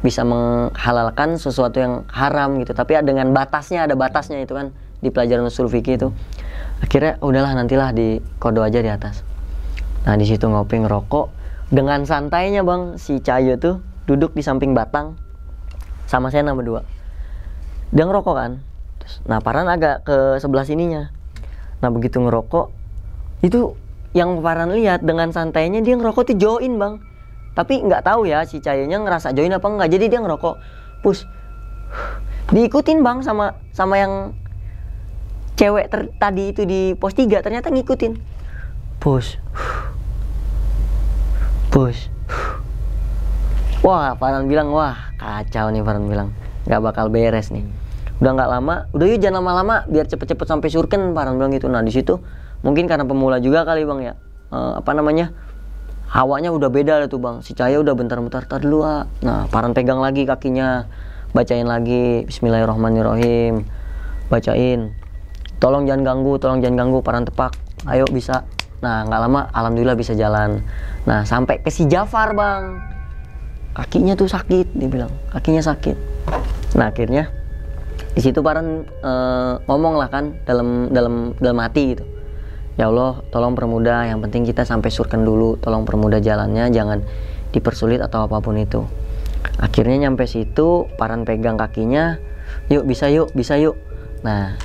bisa menghalalkan sesuatu yang haram gitu tapi dengan batasnya ada batasnya itu kan di pelajaran usul fikih itu akhirnya udahlah nantilah di kodo aja di atas nah di situ ngopi ngerokok dengan santainya bang si cayo tuh duduk di samping batang sama saya nama dua dia ngerokok kan Terus, nah Paran agak ke sebelah sininya nah begitu ngerokok itu yang Paran lihat dengan santainya dia ngerokok tuh join bang tapi nggak tahu ya si cahayanya ngerasa join apa nggak jadi dia ngerokok push diikutin bang sama sama yang cewek ter, tadi itu di pos tiga ternyata ngikutin push push wah Farhan bilang wah kacau nih Farhan bilang nggak bakal beres nih udah nggak lama udah yuk jangan lama-lama biar cepet-cepet sampai surken Farhan bilang gitu nah di situ mungkin karena pemula juga kali bang ya uh, apa namanya hawanya udah beda lah tuh bang si cahaya udah bentar-bentar tar dulu ah. nah paran pegang lagi kakinya bacain lagi bismillahirrahmanirrahim bacain tolong jangan ganggu tolong jangan ganggu paran tepak ayo bisa nah nggak lama alhamdulillah bisa jalan nah sampai ke si Jafar bang kakinya tuh sakit dia bilang kakinya sakit nah akhirnya di situ paran uh, ngomong lah kan dalam dalam dalam hati gitu Ya Allah, tolong permudah. Yang penting kita sampai surken dulu. Tolong permudah jalannya, jangan dipersulit atau apapun itu. Akhirnya nyampe situ, Paran pegang kakinya. Yuk, bisa yuk, bisa yuk. Nah,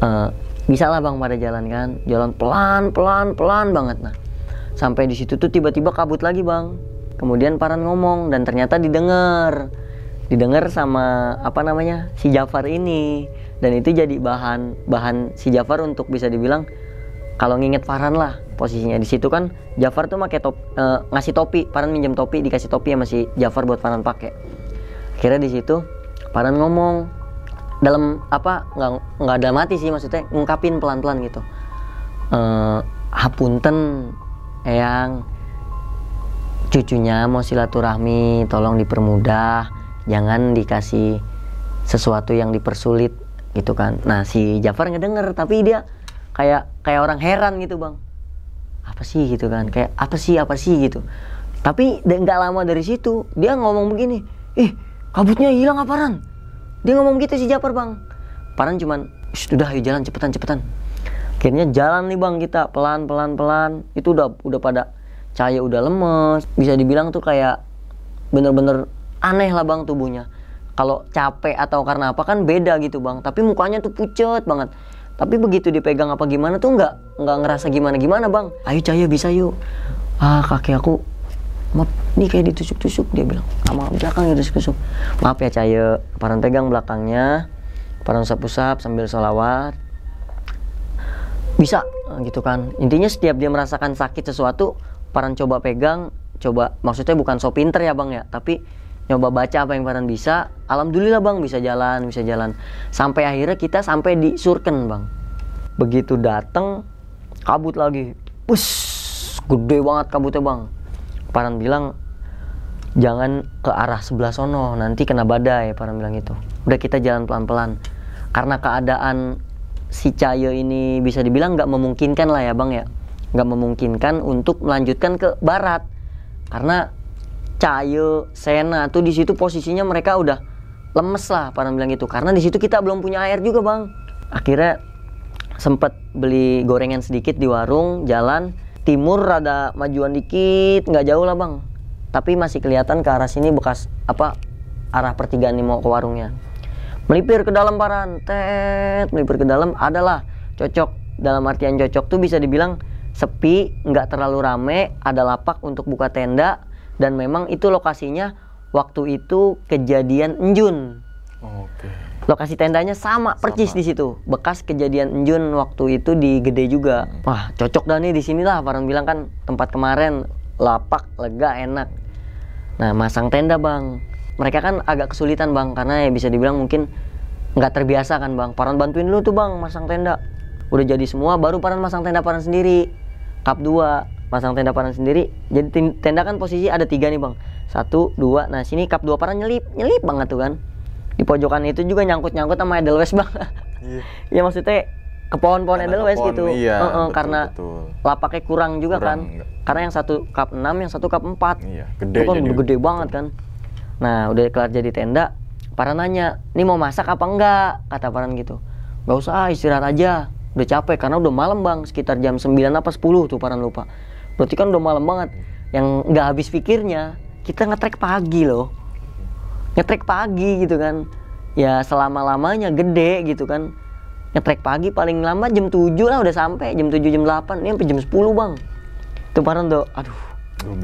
uh, bisa lah bang pada jalan kan, jalan pelan, pelan, pelan banget. Nah, sampai di situ tuh tiba-tiba kabut lagi bang. Kemudian Paran ngomong dan ternyata didengar, didengar sama apa namanya si Jafar ini dan itu jadi bahan bahan si Jafar untuk bisa dibilang kalau nginget Farhan lah posisinya di situ kan Jafar tuh pakai top uh, ngasih topi Farhan minjem topi dikasih topi sama masih Jafar buat Farhan pakai akhirnya di situ Farhan ngomong dalam apa nggak nggak ada mati sih maksudnya ngungkapin pelan pelan gitu uh, hapunten eyang cucunya mau silaturahmi tolong dipermudah jangan dikasih sesuatu yang dipersulit gitu kan nah si Jafar ngedenger tapi dia kayak kayak orang heran gitu bang apa sih gitu kan kayak apa sih apa sih gitu tapi nggak lama dari situ dia ngomong begini ih eh, kabutnya hilang aparan. dia ngomong gitu si Japar bang Paran cuman sudah ayo jalan cepetan cepetan akhirnya jalan nih bang kita pelan pelan pelan itu udah udah pada cahaya udah lemes bisa dibilang tuh kayak bener-bener aneh lah bang tubuhnya kalau capek atau karena apa kan beda gitu bang tapi mukanya tuh pucet banget tapi begitu dipegang apa gimana tuh nggak nggak ngerasa gimana gimana bang ayo cahaya bisa yuk ah kaki aku maaf ini kayak ditusuk-tusuk dia bilang sama belakang ya tusuk-tusuk maaf ya cahaya paran pegang belakangnya paran usap-usap sambil sholawat bisa gitu kan intinya setiap dia merasakan sakit sesuatu paran coba pegang coba maksudnya bukan so pinter ya bang ya tapi nyoba baca apa yang Farhan bisa alhamdulillah bang bisa jalan bisa jalan sampai akhirnya kita sampai di Surken bang begitu dateng kabut lagi Bus, gede banget kabutnya bang Farhan bilang jangan ke arah sebelah sono nanti kena badai Farhan bilang itu udah kita jalan pelan-pelan karena keadaan si Cayo ini bisa dibilang nggak memungkinkan lah ya bang ya nggak memungkinkan untuk melanjutkan ke barat karena Cayo, Sena tuh di situ posisinya mereka udah lemes lah para bilang gitu karena di situ kita belum punya air juga bang akhirnya sempet beli gorengan sedikit di warung jalan timur rada majuan dikit nggak jauh lah bang tapi masih kelihatan ke arah sini bekas apa arah pertigaan nih mau ke warungnya melipir ke dalam paran tet melipir ke dalam adalah cocok dalam artian cocok tuh bisa dibilang sepi nggak terlalu rame ada lapak untuk buka tenda dan memang itu lokasinya waktu itu kejadian Enjun. Oke. Lokasi tendanya sama, sama. percis di situ. Bekas kejadian Enjun waktu itu di Gede juga. Hmm. Wah, cocok dah nih di sinilah Farhan bilang kan tempat kemarin lapak, lega, enak. Nah, masang tenda, Bang. Mereka kan agak kesulitan, Bang, karena ya bisa dibilang mungkin nggak terbiasa kan, Bang. Paran bantuin lu tuh, Bang, masang tenda. Udah jadi semua baru Paran masang tenda Paran sendiri. Kap dua pasang tenda paran sendiri jadi tenda kan posisi ada tiga nih bang satu dua nah sini kap dua paran nyelip nyelip banget tuh kan di pojokan itu juga nyangkut nyangkut sama edelweiss bang iya. ya maksudnya ke pohon-pohon edelweiss gitu iya, uh -uh, betul, karena betul. lapaknya kurang juga kurang, kan karena yang satu kap enam yang satu kap empat iya, gede itu kan jadi, gede banget betul. kan nah udah kelar jadi tenda Paran nanya, ini mau masak apa enggak? Kata Paran gitu. Gak usah, istirahat aja. Udah capek karena udah malam bang, sekitar jam 9 apa 10 tuh Paran lupa berarti kan udah malam banget yang nggak habis pikirnya kita ngetrek pagi loh ngetrek pagi gitu kan ya selama lamanya gede gitu kan ngetrek pagi paling lama jam 7 lah udah sampai jam 7 jam 8 ini sampai jam 10 bang itu parah tuh aduh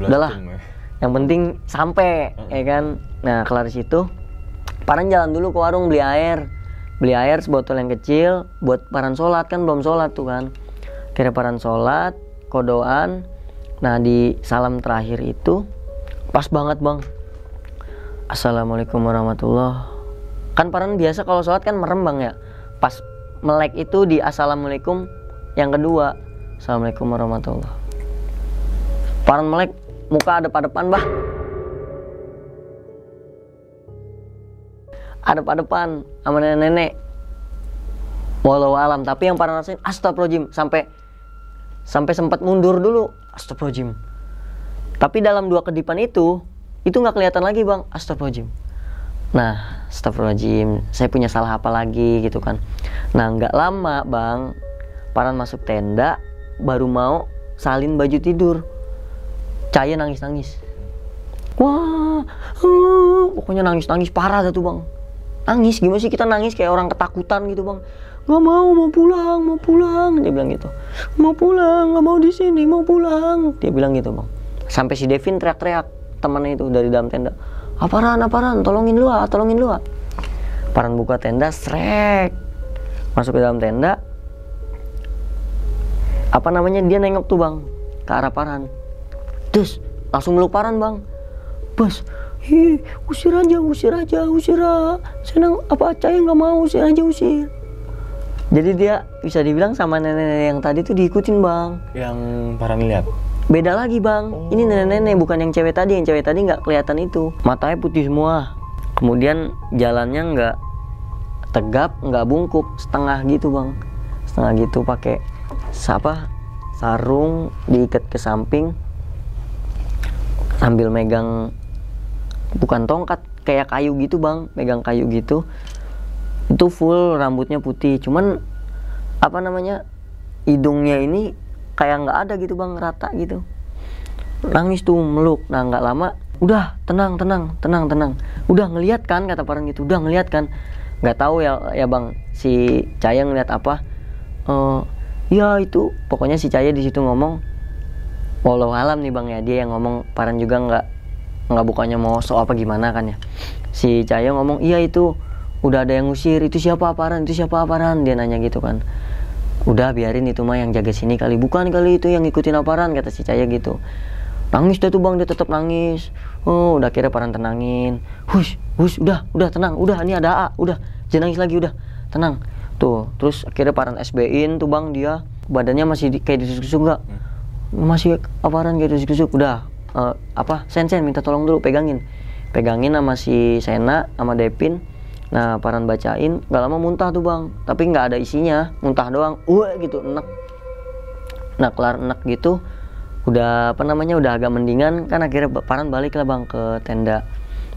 udahlah ya. yang penting sampai ya kan nah kelar situ Paran jalan dulu ke warung beli air beli air sebotol yang kecil buat Paran sholat kan belum sholat tuh kan kira Paran sholat kodoan Nah di salam terakhir itu pas banget bang. Assalamualaikum warahmatullah. Kan paran biasa kalau sholat kan merem bang ya. Pas melek itu di assalamualaikum yang kedua. Assalamualaikum warahmatullah. Paran melek muka ada pada depan bah. Ada pada depan sama nenek-nenek. Walau alam, tapi yang paran rasain astagfirullahaladzim sampai sampai sempat mundur dulu astagfirullahaladzim tapi dalam dua kedipan itu itu nggak kelihatan lagi bang astagfirullahaladzim nah astagfirullahaladzim saya punya salah apa lagi gitu kan nah nggak lama bang paran masuk tenda baru mau salin baju tidur caya nangis nangis wah uh, pokoknya nangis nangis parah tuh bang nangis gimana sih kita nangis kayak orang ketakutan gitu bang nggak mau mau pulang mau pulang dia bilang gitu mau pulang nggak mau di sini mau pulang dia bilang gitu bang sampai si Devin teriak-teriak temannya itu dari dalam tenda aparan aparan tolongin lu tolongin lu ah aparan ah. buka tenda srek masuk ke dalam tenda apa namanya dia nengok tuh bang ke arah paran terus langsung meluk paran bang bos Ih, usir aja, usir aja, usir aja. Ah. Senang apa aja yang nggak mau, usir aja, usir. Jadi dia bisa dibilang sama nenek-nenek yang tadi tuh diikutin bang. Yang para lihat. Beda lagi bang. Oh. Ini nenek-nenek bukan yang cewek tadi. Yang cewek tadi nggak kelihatan itu. Matanya putih semua. Kemudian jalannya nggak tegap, nggak bungkuk, setengah gitu bang. Setengah gitu pakai apa? Sarung diikat ke samping sambil megang bukan tongkat kayak kayu gitu bang megang kayu gitu itu full rambutnya putih cuman apa namanya hidungnya ini kayak nggak ada gitu bang rata gitu nangis tuh meluk nah nggak lama udah tenang tenang tenang tenang udah ngeliat kan kata Farhan gitu udah ngeliat kan nggak tahu ya ya bang si Caya ngeliat apa uh, ya itu pokoknya si Caya di situ ngomong walau alam nih bang ya dia yang ngomong paran juga nggak nggak bukannya mau so apa gimana kan ya si Caya ngomong iya itu udah ada yang ngusir itu siapa aparan itu siapa aparan dia nanya gitu kan udah biarin itu mah yang jaga sini kali bukan kali itu yang ngikutin aparan kata si Caya gitu nangis dia tuh bang dia tetap nangis oh udah kira aparan tenangin hush hush udah udah tenang udah ini ada A udah jangan nangis lagi udah tenang tuh terus akhirnya paran SB tuh bang dia badannya masih di, kayak disusuk-susuk nggak hmm. masih aparan kayak disusuk-susuk udah uh, apa sen sen minta tolong dulu pegangin pegangin sama si Sena sama depin Nah, Paran bacain, gak lama muntah tuh bang, tapi gak ada isinya, muntah doang, Wah, gitu, enak. Nah, kelar enak gitu, udah apa namanya, udah agak mendingan, kan akhirnya Paran balik lah bang ke tenda.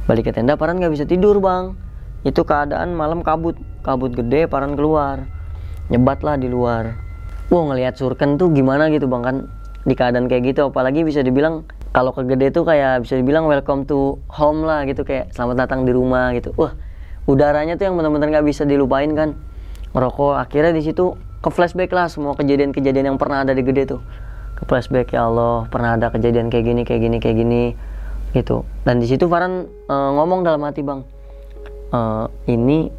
Balik ke tenda, Paran gak bisa tidur bang. Itu keadaan malam kabut, kabut gede, Paran keluar, nyebat lah di luar. Wah, ngelihat surken tuh gimana gitu bang kan, di keadaan kayak gitu, apalagi bisa dibilang kalau kegede tuh kayak bisa dibilang welcome to home lah gitu kayak selamat datang di rumah gitu. Wah, udaranya tuh yang benar-benar nggak bisa dilupain kan ngerokok akhirnya di situ ke flashback lah semua kejadian-kejadian yang pernah ada di gede tuh ke flashback ya Allah pernah ada kejadian kayak gini kayak gini kayak gini gitu dan di situ Farhan e, ngomong dalam hati bang e, ini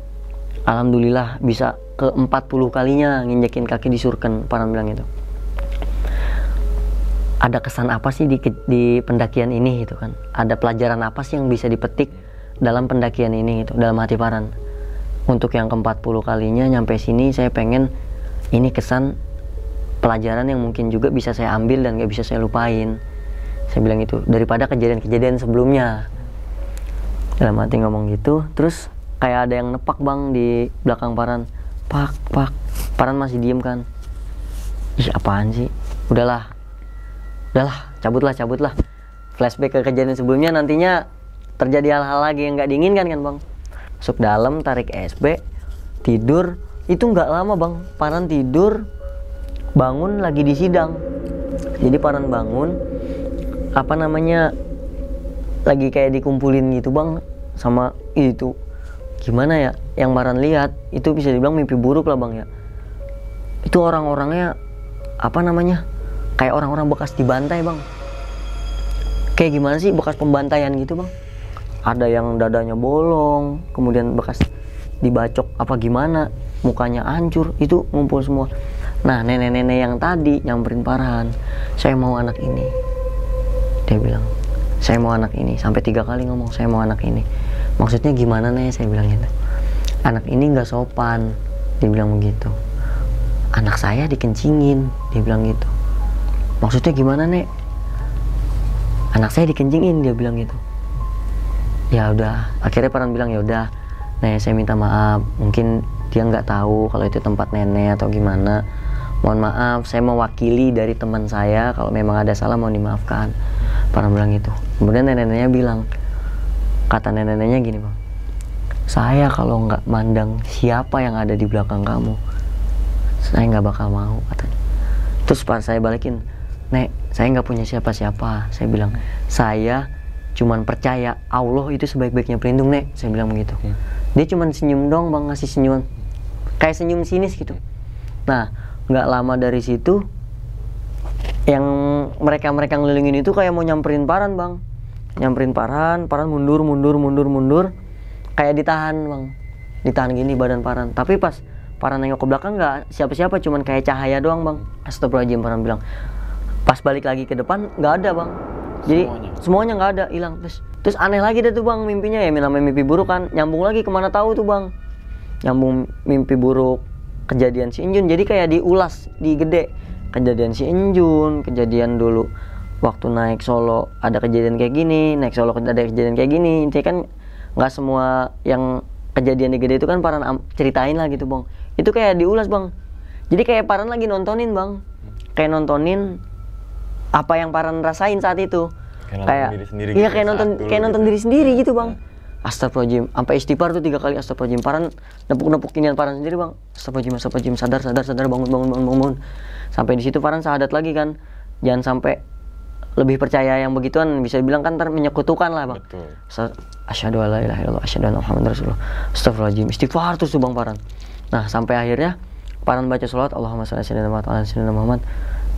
alhamdulillah bisa ke 40 kalinya nginjekin kaki di surken Farhan bilang itu ada kesan apa sih di, di pendakian ini gitu kan ada pelajaran apa sih yang bisa dipetik dalam pendakian ini gitu dalam hati Paran untuk yang ke-40 kalinya nyampe sini saya pengen ini kesan pelajaran yang mungkin juga bisa saya ambil dan gak bisa saya lupain saya bilang itu daripada kejadian-kejadian sebelumnya dalam hati ngomong gitu terus kayak ada yang nepak bang di belakang Paran pak pak Paran masih diem kan ih apaan sih udahlah udahlah cabutlah cabutlah flashback ke kejadian sebelumnya nantinya terjadi hal-hal lagi yang nggak diinginkan kan bang masuk dalam tarik SB tidur itu nggak lama bang Paran tidur bangun lagi di sidang jadi Paran bangun apa namanya lagi kayak dikumpulin gitu bang sama itu gimana ya yang Paran lihat itu bisa dibilang mimpi buruk lah bang ya itu orang-orangnya apa namanya kayak orang-orang bekas dibantai bang kayak gimana sih bekas pembantaian gitu bang ada yang dadanya bolong kemudian bekas dibacok apa gimana mukanya hancur itu ngumpul semua nah nenek-nenek yang tadi nyamperin parahan saya mau anak ini dia bilang saya mau anak ini sampai tiga kali ngomong saya mau anak ini maksudnya gimana nih saya bilang gitu anak ini nggak sopan dia bilang begitu anak saya dikencingin dia bilang gitu maksudnya gimana nih anak saya dikencingin dia bilang gitu ya udah akhirnya Paran bilang ya udah Nek saya minta maaf mungkin dia nggak tahu kalau itu tempat nenek atau gimana mohon maaf saya mewakili dari teman saya kalau memang ada salah mau dimaafkan Paran bilang itu. kemudian nenek-neneknya bilang kata nenek-neneknya gini bang saya kalau nggak mandang siapa yang ada di belakang kamu saya nggak bakal mau katanya terus pas saya balikin nek saya nggak punya siapa-siapa saya bilang saya cuman percaya Allah itu sebaik-baiknya pelindung nek saya bilang begitu yeah. dia cuman senyum dong bang ngasih senyuman kayak senyum sinis gitu nah nggak lama dari situ yang mereka-mereka ngelilingin itu kayak mau nyamperin Paran bang nyamperin Paran Paran mundur mundur mundur mundur kayak ditahan bang ditahan gini badan Paran tapi pas Paran nengok ke belakang nggak siapa-siapa cuman kayak cahaya doang bang Astagfirullahaladzim Paran bilang pas balik lagi ke depan nggak ada bang jadi semuanya nggak ada hilang terus terus aneh lagi deh tuh bang mimpinya ya namanya mimpi buruk kan nyambung lagi kemana tahu tuh bang nyambung mimpi buruk kejadian si Injun jadi kayak diulas di gede kejadian si Injun kejadian dulu waktu naik Solo ada kejadian kayak gini naik Solo ada kejadian kayak gini intinya kan nggak semua yang kejadian di gede itu kan Paran ceritain lah gitu bang itu kayak diulas bang jadi kayak Paran lagi nontonin bang kayak nontonin apa yang Paran rasain saat itu kayak, kayak nonton diri sendiri iya gitu, kayak nonton kayak gitu nonton ya. diri sendiri gitu bang ya. Astagfirullahaladzim, sampai istighfar tuh tiga kali astagfirullahaladzim Paran nepuk-nepuk kinian Paran sendiri bang Astagfirullahaladzim, astagfirullahaladzim, sadar, sadar, sadar, bangun, bangun, bangun, bangun Sampai di situ Paran sahadat lagi kan Jangan sampai lebih percaya yang begituan bisa dibilang kan ntar menyekutukan lah bang. Betul. Asyhadu alla ilaha illallah asyhadu anna rasulullah. Astagfirullahaladzim. Istighfar tuh tuh bang Paran. Nah, sampai akhirnya Paran baca sholat Allahumma shalli ala sayyidina Muhammad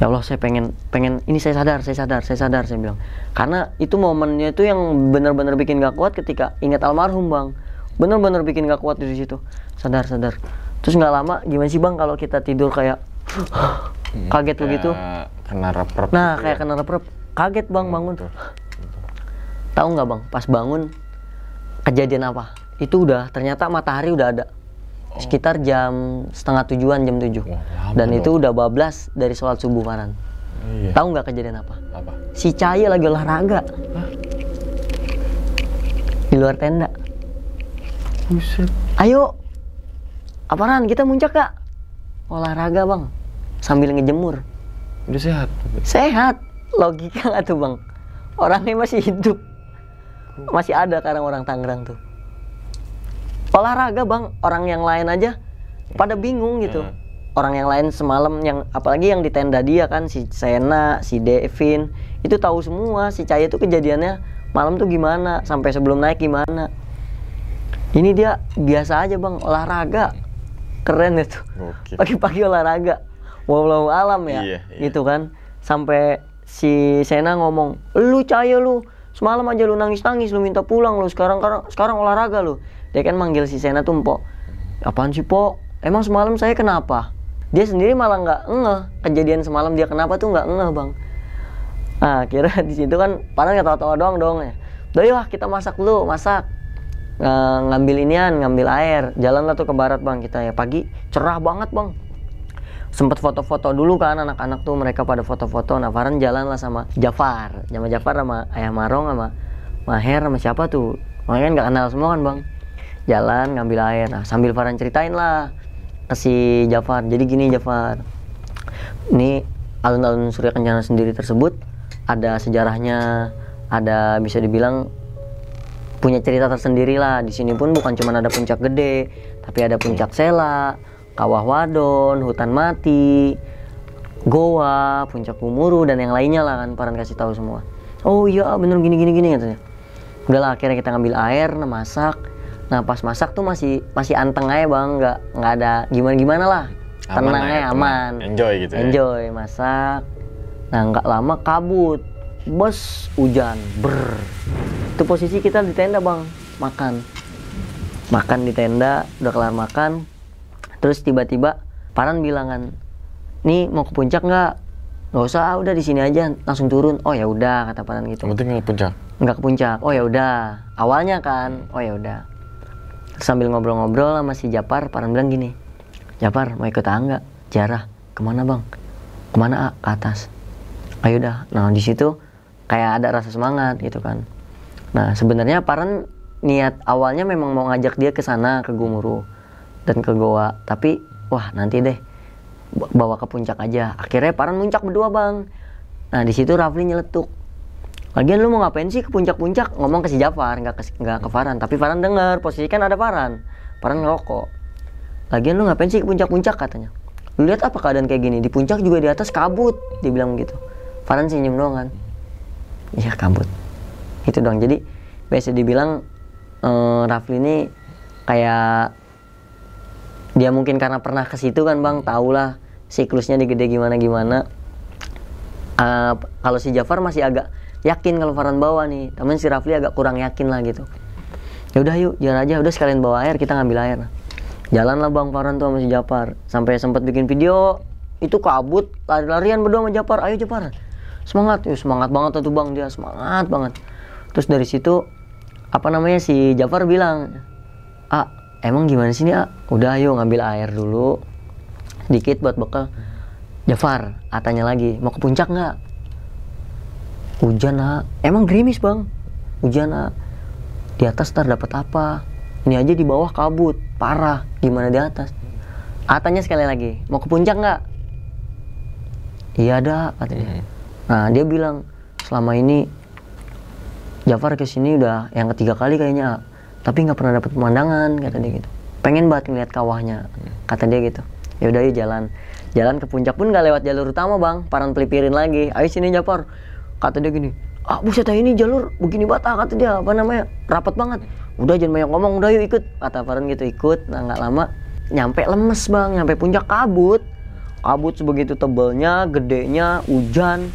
ya Allah saya pengen pengen ini saya sadar saya sadar saya sadar saya bilang karena itu momennya itu yang benar-benar bikin gak kuat ketika ingat almarhum bang benar-benar bikin gak kuat di situ sadar sadar terus nggak lama gimana sih bang kalau kita tidur kayak hmm, kaget kayak begitu kena reprep nah gitu kayak ya. kena reprep kaget bang hmm, bangun tuh. tahu nggak bang pas bangun kejadian apa itu udah ternyata matahari udah ada sekitar jam setengah tujuan jam tujuh dan dong. itu udah bablas dari sholat subuh Maran iya. tahu nggak kejadian apa? apa si Cahaya lagi olahraga Hah? di luar tenda Buset. ayo aparan kita muncak kak olahraga bang sambil ngejemur udah sehat sehat logika nggak tuh bang orangnya masih hidup masih ada karena orang Tangerang tuh olahraga bang orang yang lain aja pada bingung gitu hmm. orang yang lain semalam yang apalagi yang di tenda dia kan si Sena si Devin itu tahu semua si Caya itu kejadiannya malam tuh gimana sampai sebelum naik gimana ini dia biasa aja bang olahraga keren itu okay. pagi-pagi olahraga walau alam ya iya, iya. gitu kan sampai si Sena ngomong lu Caya lu semalam aja lu nangis nangis lu minta pulang lu sekarang, sekarang olahraga lu dia kan manggil si Sena tuh Mpok apaan sih Po emang semalam saya kenapa dia sendiri malah nggak ngeh kejadian semalam dia kenapa tuh nggak ngeh bang nah kira di situ kan padahal nggak tahu-tahu doang dong ya Udah kita masak dulu, masak Ng Ngambil inian, ngambil air jalan lah tuh ke barat bang kita ya Pagi cerah banget bang sempet foto-foto dulu kan anak-anak tuh mereka pada foto-foto nah Farhan jalan lah sama Jafar sama Jafar sama Ayah Marong sama Maher sama siapa tuh makanya nggak kenal semua kan bang jalan ngambil air nah sambil Farhan ceritain lah ke si Jafar jadi gini Jafar ini alun-alun Surya Kencana sendiri tersebut ada sejarahnya ada bisa dibilang punya cerita tersendiri lah di sini pun bukan cuma ada puncak gede tapi ada puncak sela kawah wadon hutan mati goa puncak kumuru dan yang lainnya lah kan Farhan kasih tahu semua oh iya bener gini gini gini katanya udahlah akhirnya kita ngambil air masak Nah pas masak tuh masih masih anteng aja bang, nggak nggak ada gimana gimana lah, tenang ya, aja aman. Enjoy gitu. Ya. Enjoy ya? masak. Nah nggak lama kabut, bos hujan, ber. Itu posisi kita di tenda bang, makan, makan di tenda, udah kelar makan. Terus tiba-tiba Paran bilangan, nih mau ke puncak nggak? nggak usah ah, udah di sini aja langsung turun oh ya udah kata paran gitu penting nggak ke puncak nggak ke puncak oh ya udah awalnya kan oh ya udah sambil ngobrol-ngobrol sama si Japar Paran bilang gini Japar mau ikut angga, jarah kemana bang kemana A? ke atas ayo dah nah di situ kayak ada rasa semangat gitu kan nah sebenarnya Paran niat awalnya memang mau ngajak dia ke sana ke Gumuru dan ke Goa tapi wah nanti deh bawa ke puncak aja akhirnya Paran muncak berdua bang nah di situ Rafli nyeletuk Lagian lu mau ngapain sih ke puncak-puncak? Ngomong ke si Jafar, nggak ke, nggak ke Farhan. Tapi Farhan denger, posisi kan ada Farhan. Farhan ngerokok. Lagian lu ngapain sih ke puncak-puncak katanya? Lu lihat apa keadaan kayak gini? Di puncak juga di atas kabut, dibilang gitu. Farhan senyum doang kan. Iya kabut. Itu doang. Jadi biasa dibilang eh, Rafli ini kayak dia mungkin karena pernah ke situ kan bang, lah siklusnya di gede gimana gimana. Uh, eh, kalau si Jafar masih agak yakin kalau Farhan bawa nih tapi si Rafli agak kurang yakin lah gitu ya udah yuk jalan aja udah sekalian bawa air kita ngambil air jalan lah bang Farhan tuh sama si Japar sampai sempat bikin video itu kabut lari-larian berdua sama Jafar. ayo Jafar, semangat yuk semangat banget tuh bang dia semangat banget terus dari situ apa namanya si Jafar bilang ah emang gimana sih nih ah? udah ayo ngambil air dulu dikit buat bekal Jafar atanya lagi mau ke puncak nggak hujan ah emang gerimis bang hujan ah di atas ntar dapat apa ini aja di bawah kabut parah gimana di atas atanya ah, sekali lagi mau ke puncak nggak iya ada katanya iya, iya. nah dia bilang selama ini Jafar ke sini udah yang ketiga kali kayaknya ah. tapi nggak pernah dapat pemandangan kata dia gitu pengen banget ngeliat kawahnya kata dia gitu ya udah yuk jalan jalan ke puncak pun nggak lewat jalur utama bang paran pelipirin lagi ayo sini Jafar kata dia gini ah buset ini jalur begini bata ah, kata dia apa namanya rapat banget udah jangan banyak ngomong udah yuk ikut kata Farhan gitu ikut nah nggak lama nyampe lemes bang nyampe puncak kabut kabut sebegitu tebelnya gedenya hujan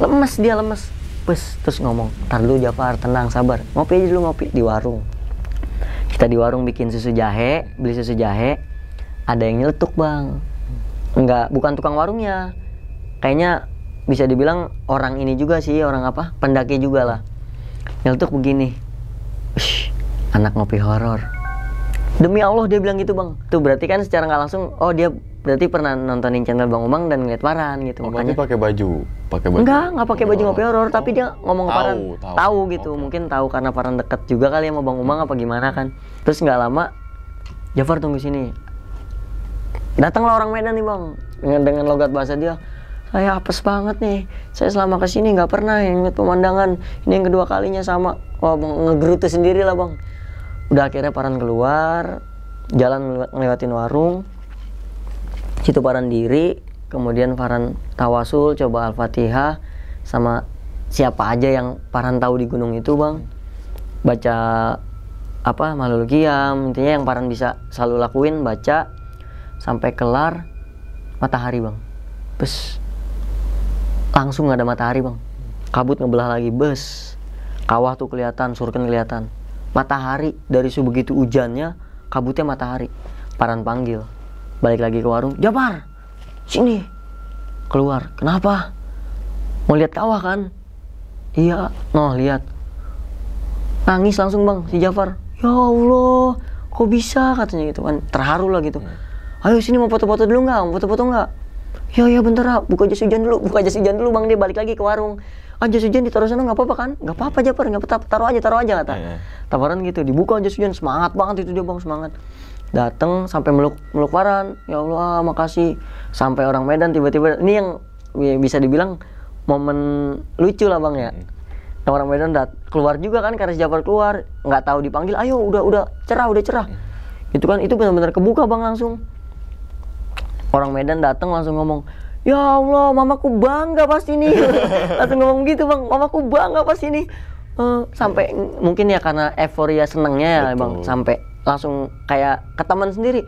lemes dia lemes Pes terus ngomong ntar dulu Jafar tenang sabar ngopi aja dulu ngopi di warung kita di warung bikin susu jahe beli susu jahe ada yang nyeletuk bang enggak bukan tukang warungnya kayaknya bisa dibilang orang ini juga sih orang apa pendaki juga lah nyeltuk begini Ush, anak ngopi horor demi Allah dia bilang gitu bang tuh berarti kan secara nggak langsung oh dia berarti pernah nontonin channel Bang Umang dan ngeliat Paran gitu. Oh, makanya pakai baju, pakai baju. nggak nggak pakai baju gitu. ngopi horor, tapi dia ngomong ke Paran. Tahu, tahu gitu, okay. mungkin tahu karena Paran deket juga kali ya sama Bang Umang apa gimana kan. Terus nggak lama Jafar tunggu sini. Datanglah orang Medan nih, Bang. Dengan dengan logat bahasa dia, saya apes banget nih saya selama ke sini nggak pernah yang ngeliat pemandangan ini yang kedua kalinya sama wah bang ngegerutu sendiri lah bang udah akhirnya Paran keluar jalan ngelewatin warung situ Paran diri kemudian Paran tawasul coba Al-Fatihah sama siapa aja yang Paran tahu di gunung itu bang baca apa malul kiam intinya yang Paran bisa selalu lakuin baca sampai kelar matahari bang bes langsung ada matahari bang kabut ngebelah lagi bus, kawah tuh kelihatan surken kelihatan matahari dari sebegitu hujannya kabutnya matahari paran panggil balik lagi ke warung Jabar sini keluar kenapa mau lihat kawah kan iya noh lihat nangis langsung bang si Jafar ya Allah kok bisa katanya gitu kan terharu lah gitu iya. ayo sini mau foto-foto dulu nggak mau foto-foto nggak ya ya bentar ah. buka jas hujan dulu, buka jas hujan dulu bang dia balik lagi ke warung. Ah jas hujan ditaruh sana nggak apa-apa kan? Nggak apa-apa aja per, nggak apa-apa, taruh aja, taruh aja kata. Yeah. Iya. Tawaran gitu, dibuka jas hujan semangat banget itu dia bang semangat. Datang sampai meluk meluk waran, ya Allah makasih. Sampai orang Medan tiba-tiba ini yang bisa dibilang momen lucu lah bang ya. Hmm. Nah, orang Medan dat keluar juga kan karena Jafar keluar nggak tahu dipanggil ayo udah udah cerah udah cerah hmm. itu kan itu benar-benar kebuka bang langsung orang Medan datang langsung ngomong ya Allah mamaku bangga pas ini langsung ngomong gitu bang mamaku bangga pas ini uh, sampai mungkin ya karena euforia senengnya Betul. ya bang sampai langsung kayak ke teman sendiri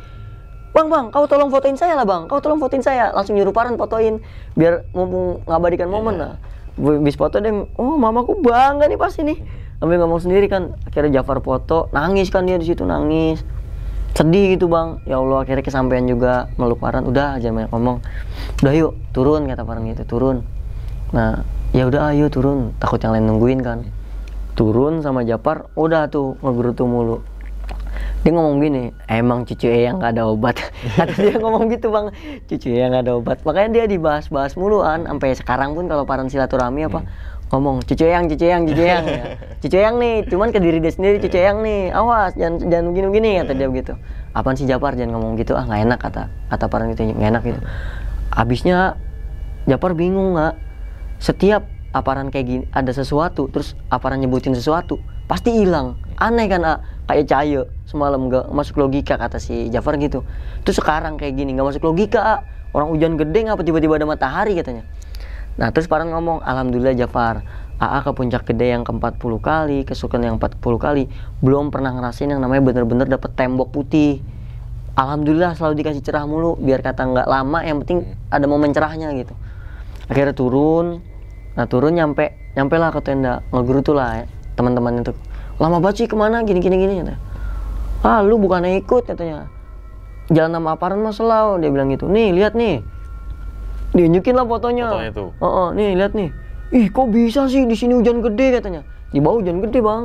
Bang, bang, kau tolong fotoin saya lah, bang. Kau tolong fotoin saya. Langsung nyuruh paran fotoin, biar mumpung ngabadikan momen iya. lah. Bis foto deh, oh mamaku bangga nih pas ini. Ambil ngomong sendiri kan, akhirnya Jafar foto, nangis kan dia di situ nangis sedih gitu bang ya Allah akhirnya kesampaian juga melukaran udah aja banyak ngomong udah yuk turun kata parang itu turun nah ya udah ayo turun takut yang lain nungguin kan turun sama Japar udah tuh ngegerutu mulu dia ngomong gini emang cucu E yang gak ada obat kata dia ngomong gitu bang cucu E yang gak ada obat makanya dia dibahas-bahas muluan sampai sekarang pun kalau parang silaturahmi apa hmm ngomong cuceyang cuceyang cuceyang ya. cuceyang nih cuman ke diri dia sendiri cuceyang nih awas jangan jangan begini begini kata dia begitu apaan sih Jafar, jangan ngomong gitu ah nggak enak kata kata parang gitu nggak enak gitu abisnya Jafar bingung nggak setiap aparan kayak gini ada sesuatu terus aparan nyebutin sesuatu pasti hilang aneh kan ah. kayak cayo semalam nggak masuk logika kata si Jafar gitu terus sekarang kayak gini nggak masuk logika ah. orang hujan gede ngapa tiba-tiba ada matahari katanya Nah terus para ngomong Alhamdulillah Jafar AA ke puncak gede yang ke-40 kali, kesukaan yang yang 40 kali, belum pernah ngerasain yang namanya bener-bener dapet tembok putih. Alhamdulillah selalu dikasih cerah mulu, biar kata nggak lama, yang penting ada momen cerahnya gitu. Akhirnya turun, nah turun nyampe, nyampe lah ke tenda, ngeguru tuh lah ya, teman-teman itu. Lama baci kemana, gini gini gini. Gitu. Ah lu bukannya ikut katanya, jalan sama aparan mas selalu, dia bilang gitu. Nih lihat nih, Dinyukin lah fotonya. Fotonya itu. Uh -uh, nih lihat nih. Ih kok bisa sih di sini hujan gede katanya. Di bawah hujan gede bang.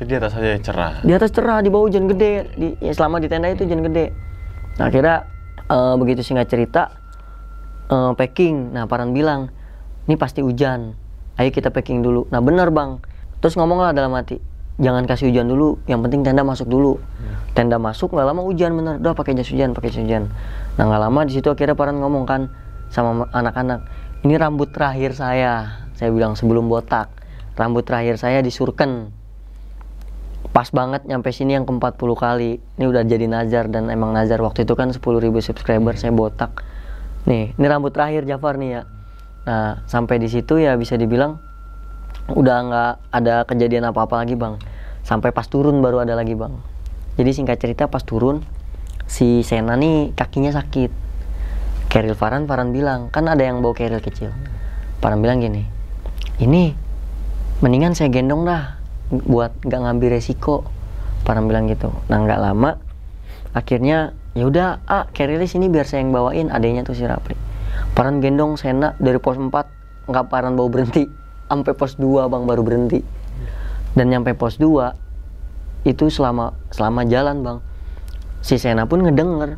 Jadi di atas aja cerah. Di atas cerah, di bawah hujan gede. Di, ya selama di tenda itu hujan gede. Nah akhirnya uh, begitu singkat cerita uh, packing. Nah Paran bilang, ini pasti hujan. Ayo kita packing dulu. Nah benar bang. Terus ngomonglah dalam hati, jangan kasih hujan dulu yang penting tenda masuk dulu tenda masuk nggak lama hujan bener udah pakai jas hujan pakai jas hujan nah nggak lama di situ akhirnya Paran ngomong kan sama anak-anak ini rambut terakhir saya saya bilang sebelum botak rambut terakhir saya disurken pas banget nyampe sini yang ke 40 kali ini udah jadi Nazar dan emang Nazar waktu itu kan ribu subscriber saya botak nih ini rambut terakhir Jafar nih ya nah sampai di situ ya bisa dibilang udah nggak ada kejadian apa-apa lagi bang sampai pas turun baru ada lagi bang jadi singkat cerita pas turun si Sena nih kakinya sakit keril Farhan Farhan bilang kan ada yang bawa keril kecil Farhan bilang gini ini mendingan saya gendong dah buat nggak ngambil resiko Farhan bilang gitu nah nggak lama akhirnya ya udah ah kerilis ini biar saya yang bawain adanya tuh si Rapli Farhan gendong Sena dari pos 4 nggak Farhan bawa berhenti sampai pos 2 bang baru berhenti dan nyampe pos 2 itu selama selama jalan bang si Sena pun ngedenger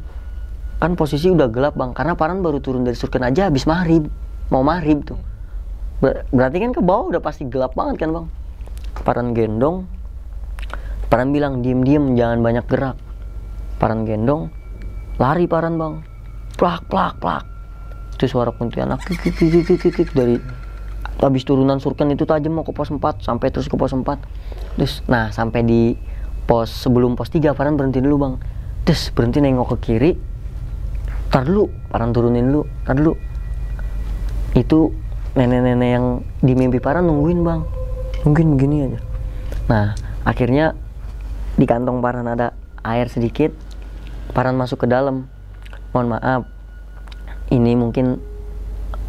kan posisi udah gelap bang karena Paran baru turun dari surken aja habis maghrib mau maghrib tuh Ber berarti kan ke bawah udah pasti gelap banget kan bang Paran gendong Paran bilang diem diem jangan banyak gerak Paran gendong lari Paran bang plak plak plak itu suara kuntilanak kik kik kik kik kik dari habis turunan surken itu tajam mau ke pos 4 sampai terus ke pos 4 terus nah sampai di pos sebelum pos 3 paran berhenti dulu bang terus berhenti nengok ke kiri tarlu dulu Paran turunin lu tarlu dulu itu nenek-nenek yang di mimpi Paran nungguin bang mungkin begini aja nah akhirnya di kantong Paran ada air sedikit Paran masuk ke dalam mohon maaf ini mungkin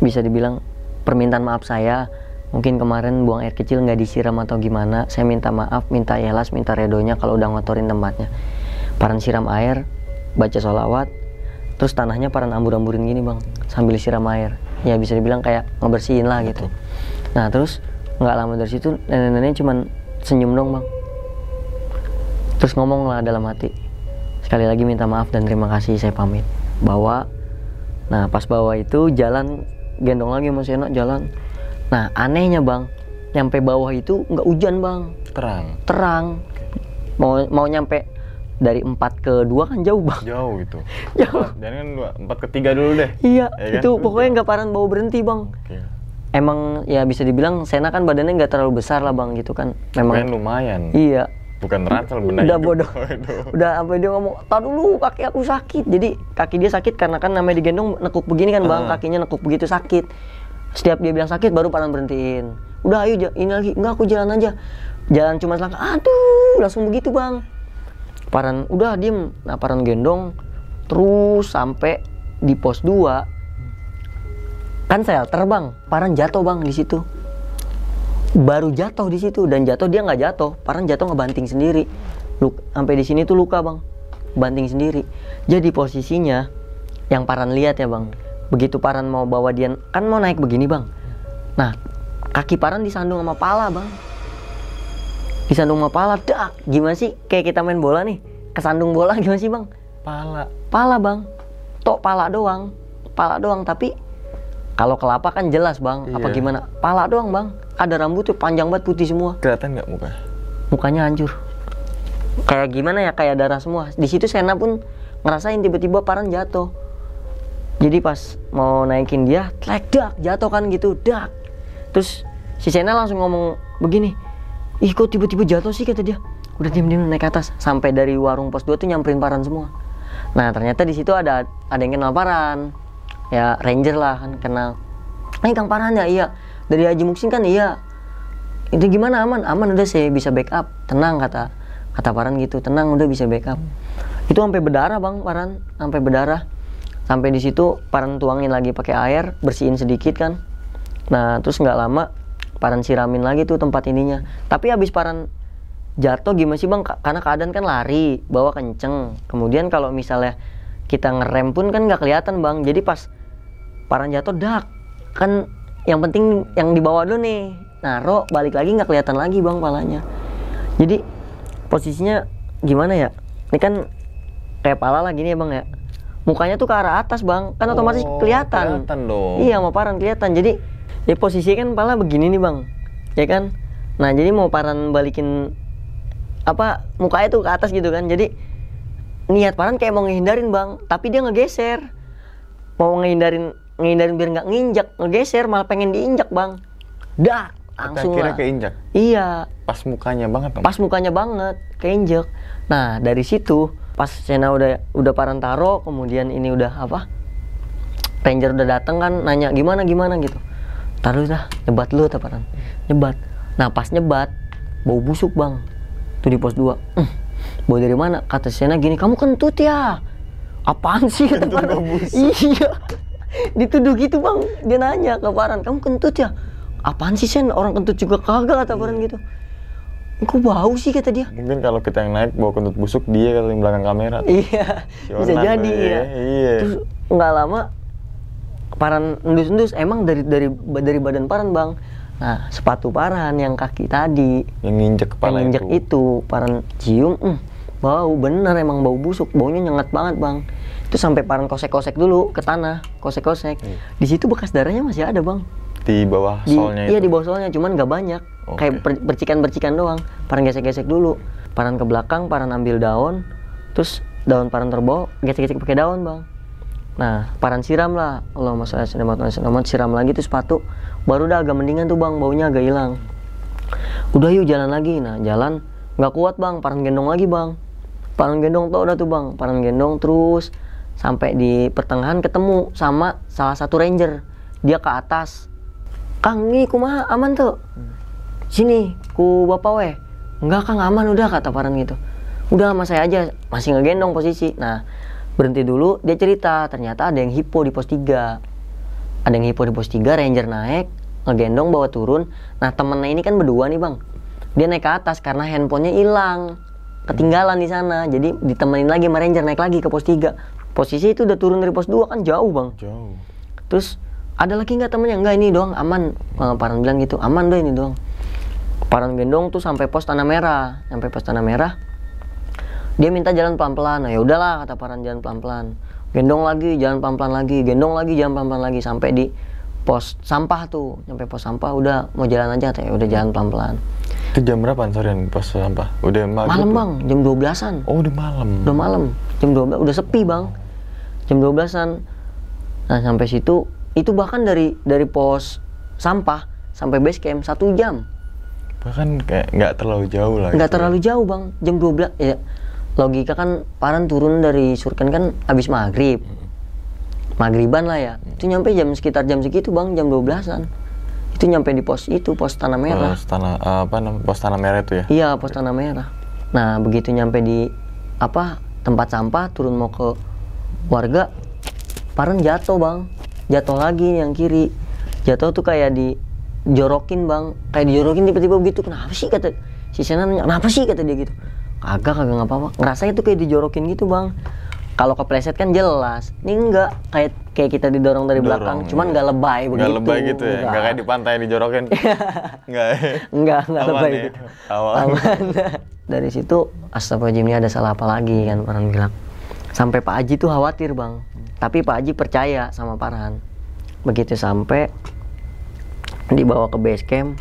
bisa dibilang permintaan maaf saya mungkin kemarin buang air kecil nggak disiram atau gimana saya minta maaf minta ikhlas minta redonya kalau udah ngotorin tempatnya paran siram air baca sholawat terus tanahnya para ambur-amburin gini bang sambil siram air ya bisa dibilang kayak ngebersihin lah gitu nah terus nggak lama dari situ nenek-neneknya cuma senyum dong bang terus ngomong lah dalam hati sekali lagi minta maaf dan terima kasih saya pamit bawa nah pas bawa itu jalan gendong lagi masih enak jalan nah anehnya bang nyampe bawah itu nggak hujan bang terang terang mau mau nyampe dari 4 ke 2 kan jauh bang jauh itu jauh dan kan 4 ke 3 dulu deh iya ya kan? itu pokoknya nggak iya. parah bawa berhenti bang okay. emang ya bisa dibilang Sena kan badannya nggak terlalu besar lah bang gitu kan memang lumayan iya bukan ransel benar udah hidup. bodoh udah apa dia ngomong tau dulu kaki aku sakit jadi kaki dia sakit karena kan namanya digendong nekuk begini kan bang uh. kakinya nekuk begitu sakit setiap dia bilang sakit baru paran berhentiin udah ayo ini lagi enggak aku jalan aja jalan cuma selangkah aduh langsung begitu bang Paran udah diem, nah Paran gendong terus sampai di pos 2 kan saya terbang, Paran jatuh bang di situ. Baru jatuh di situ dan jatuh dia nggak jatuh, Paran jatuh ngebanting sendiri. luka, sampai di sini tuh luka bang, banting sendiri. Jadi posisinya yang Paran lihat ya bang, begitu Paran mau bawa dia kan mau naik begini bang. Nah kaki Paran disandung sama pala bang disandung sama pala dak gimana sih kayak kita main bola nih kesandung bola gimana sih bang pala pala bang tok pala doang pala doang tapi kalau kelapa kan jelas bang iya. apa gimana pala doang bang ada rambut tuh panjang banget putih semua kelihatan nggak muka mukanya hancur kayak gimana ya kayak darah semua di situ Sena pun ngerasain tiba-tiba Paran jatuh jadi pas mau naikin dia tlek dak jatuh kan gitu dak terus si Sena langsung ngomong begini ih kok tiba-tiba jatuh sih kata dia udah diem-diem naik ke atas sampai dari warung pos 2 tuh nyamperin Paran semua nah ternyata di situ ada ada yang kenal Paran ya ranger lah kan kenal eh Kang Paran ya iya dari Haji Muksin kan iya itu gimana aman aman udah saya bisa backup tenang kata kata Paran gitu tenang udah bisa backup itu sampai berdarah bang Paran sampai berdarah sampai di situ Paran tuangin lagi pakai air bersihin sedikit kan nah terus nggak lama Paran siramin lagi tuh tempat ininya. Tapi habis Paran jatuh gimana sih bang? Karena keadaan kan lari, bawa kenceng. Kemudian kalau misalnya kita ngerem pun kan nggak kelihatan bang. Jadi pas Paran jatuh dak kan yang penting yang dibawa dulu nih naro balik lagi nggak kelihatan lagi bang palanya jadi posisinya gimana ya ini kan kayak pala lagi nih ya, bang ya mukanya tuh ke arah atas bang kan otomatis oh, kelihatan, kelihatan iya mau paran kelihatan jadi ya posisi kan pala begini nih bang ya kan nah jadi mau paran balikin apa mukanya tuh ke atas gitu kan jadi niat paran kayak mau ngehindarin bang tapi dia ngegeser mau ngehindarin ngehindarin biar nggak nginjak ngegeser malah pengen diinjak bang dah langsung kira keinjak iya pas mukanya banget bang. pas mukanya banget keinjak nah dari situ pas Sena udah udah paran taro kemudian ini udah apa Ranger udah dateng kan nanya gimana gimana gitu taruh dah nyebat lu teparan nyebat nah pas nyebat bau busuk bang tuh di pos 2 mm, bau dari mana kata Sena gini kamu kentut ya apaan sih kata Farhan iya dituduh gitu bang dia nanya ke Farhan kamu kentut ya apaan sih Sen orang kentut juga kagak kata Farhan gitu kok bau sih kata dia mungkin kalau kita yang naik bawa kentut busuk dia kata di belakang kamera iya bisa jadi ya iya terus nggak lama paran endus-endus emang dari dari dari badan paran bang nah sepatu paran yang kaki tadi yang nginjek kepala yang nginjek itu. itu paran cium mm, bau bener emang bau busuk baunya nyengat banget bang itu sampai paran kosek-kosek dulu ke tanah kosek-kosek hmm. di situ bekas darahnya masih ada bang di bawah di, solnya iya itu. di bawah solnya cuman nggak banyak okay. kayak percikan-percikan doang paran gesek-gesek dulu paran ke belakang paran ambil daun terus daun paran terbawa gesek-gesek pakai daun bang Nah, paran siram lah. Allah masya ala siram lagi tuh sepatu. Baru udah agak mendingan tuh bang, baunya agak hilang. Udah yuk jalan lagi. Nah, jalan nggak kuat bang, paran gendong lagi bang. Paran gendong tuh udah tuh bang, paran gendong terus sampai di pertengahan ketemu sama salah satu ranger. Dia ke atas. Kang, ini kumaha aman tuh. Sini, ku bapak weh. Enggak kang aman udah kata paran gitu. Udah sama saya aja, masih ngegendong posisi. Nah, berhenti dulu dia cerita ternyata ada yang hipo di pos 3 ada yang hipo di pos 3 ranger naik ngegendong bawa turun nah temennya ini kan berdua nih bang dia naik ke atas karena handphonenya hilang ketinggalan di sana jadi ditemenin lagi sama ranger naik lagi ke pos 3 posisi itu udah turun dari pos 2 kan jauh bang jauh terus ada lagi nggak temennya nggak ini doang aman uh, Paran bilang gitu aman doang ini doang Paran gendong tuh sampai pos tanah merah sampai pos tanah merah dia minta jalan pelan-pelan nah ya udahlah kata Paran jalan pelan-pelan gendong lagi jalan pelan-pelan lagi gendong lagi jalan pelan-pelan lagi sampai di pos sampah tuh sampai pos sampah udah mau jalan aja teh udah jalan pelan-pelan itu jam berapa sorian pos sampah udah malam malam bang jam 12-an oh udah malam udah malam jam 12 udah sepi bang jam 12-an nah sampai situ itu bahkan dari dari pos sampah sampai base camp satu jam bahkan kayak nggak terlalu jauh lah nggak gitu ya. terlalu jauh bang jam 12 ya logika kan paran turun dari surken kan habis maghrib hmm. maghriban lah ya hmm. itu nyampe jam sekitar jam segitu bang jam 12an itu nyampe di pos itu pos tanah merah pos tanah eh, apa pos tanah merah itu ya iya pos tanah merah nah begitu nyampe di apa tempat sampah turun mau ke warga paran jatuh bang jatuh lagi yang kiri jatuh tuh kayak di jorokin bang kayak di jorokin tiba-tiba begitu kenapa sih kata si Senan kenapa sih kata dia gitu kagak kagak nggak apa-apa ngerasa itu kayak dijorokin gitu bang kalau kepleset kan jelas ini enggak kayak kayak kita didorong dari Dorong. belakang iya. cuman nggak lebay begitu nggak lebay gitu ya nggak kayak di pantai dijorokin iya. ya? nggak nggak nggak lebay ya? gitu awal aman. dari situ astagfirullahaladzim ini ada salah apa lagi kan orang bilang sampai Pak Aji tuh khawatir bang tapi Pak Aji percaya sama Farhan begitu sampai dibawa ke base camp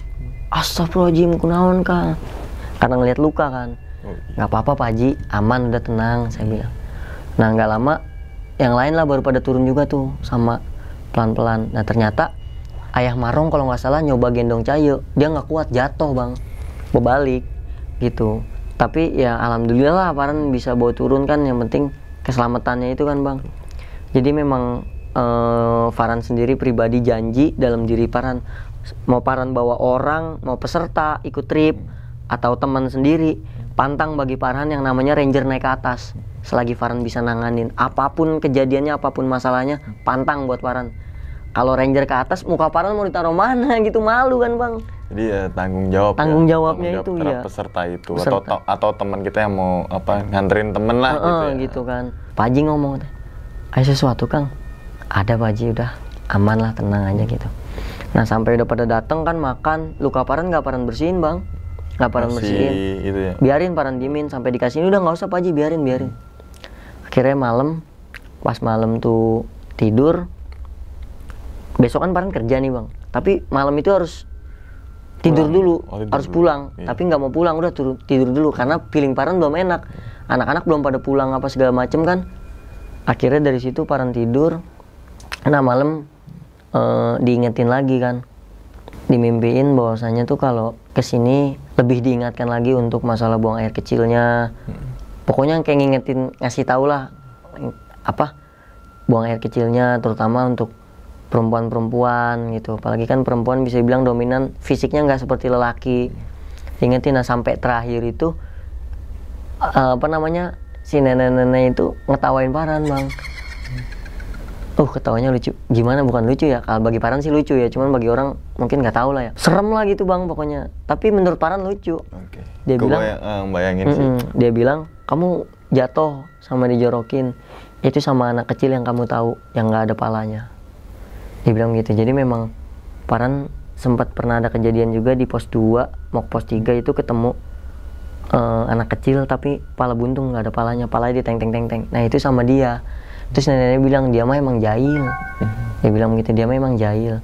astagfirullahaladzim kunaon kan karena ngelihat luka kan nggak apa-apa Pak Haji aman udah tenang saya bilang nah nggak lama yang lain lah baru pada turun juga tuh sama pelan-pelan nah ternyata ayah Marong kalau nggak salah nyoba gendong Cayo dia nggak kuat jatuh bang berbalik gitu tapi ya alhamdulillah lah Paran bisa bawa turun kan yang penting keselamatannya itu kan bang jadi memang eh, Faran sendiri pribadi janji dalam diri Paran mau Paran bawa orang mau peserta ikut trip atau teman sendiri pantang bagi Farhan yang namanya Ranger naik ke atas. Selagi Farhan bisa nanganin apapun kejadiannya, apapun masalahnya, pantang buat Farhan. Kalau Ranger ke atas, muka Farhan mau ditaruh mana gitu malu kan bang? Jadi ya tanggung jawab. Ya. Tanggung ya. jawabnya tanggung jawab itu ya. Peserta itu peserta. atau atau teman kita yang mau apa nganterin temen lah e -e, gitu, ya. gitu kan. Pak Haji ngomong, ada sesuatu Kang? Ada Pak udah aman lah tenang aja gitu. Nah sampai udah pada dateng kan makan, luka Farhan nggak Farhan bersihin bang? nggak pernah bersihin itu ya. biarin paran dimin sampai dikasih ini udah nggak usah paji biarin biarin akhirnya malam pas malam tuh tidur besok kan paran kerja nih bang tapi malam itu harus tidur pulang. dulu oh, tidur harus dulu. pulang iya. tapi nggak mau pulang udah tidur, tidur dulu karena feeling paran belum enak anak-anak belum pada pulang apa segala macem kan akhirnya dari situ paran tidur nah malam e, diingetin lagi kan dimimpiin bahwasanya tuh kalau kesini lebih diingatkan lagi untuk masalah buang air kecilnya hmm. pokoknya kayak ngingetin ngasih tau lah apa buang air kecilnya terutama untuk perempuan-perempuan gitu apalagi kan perempuan bisa dibilang dominan fisiknya nggak seperti lelaki hmm. ingetin nah sampai terakhir itu uh, apa namanya si nenek-nenek itu ngetawain paran bang Oh, ketawanya lucu gimana bukan lucu ya kalau bagi Paran sih lucu ya cuman bagi orang mungkin nggak tahu lah ya serem lah gitu bang pokoknya tapi menurut Paran lucu okay. dia Gua bilang bayang, ah, bayangin mm -mm. sih dia bilang kamu jatuh sama dijorokin itu sama anak kecil yang kamu tahu yang nggak ada palanya dia bilang gitu jadi memang Paran sempat pernah ada kejadian juga di pos 2 mau pos 3 itu ketemu uh, anak kecil tapi pala buntung nggak ada palanya palanya di teng teng teng teng nah itu sama dia terus neneknya bilang dia mah emang jahil hmm. dia bilang gitu dia mah emang jahil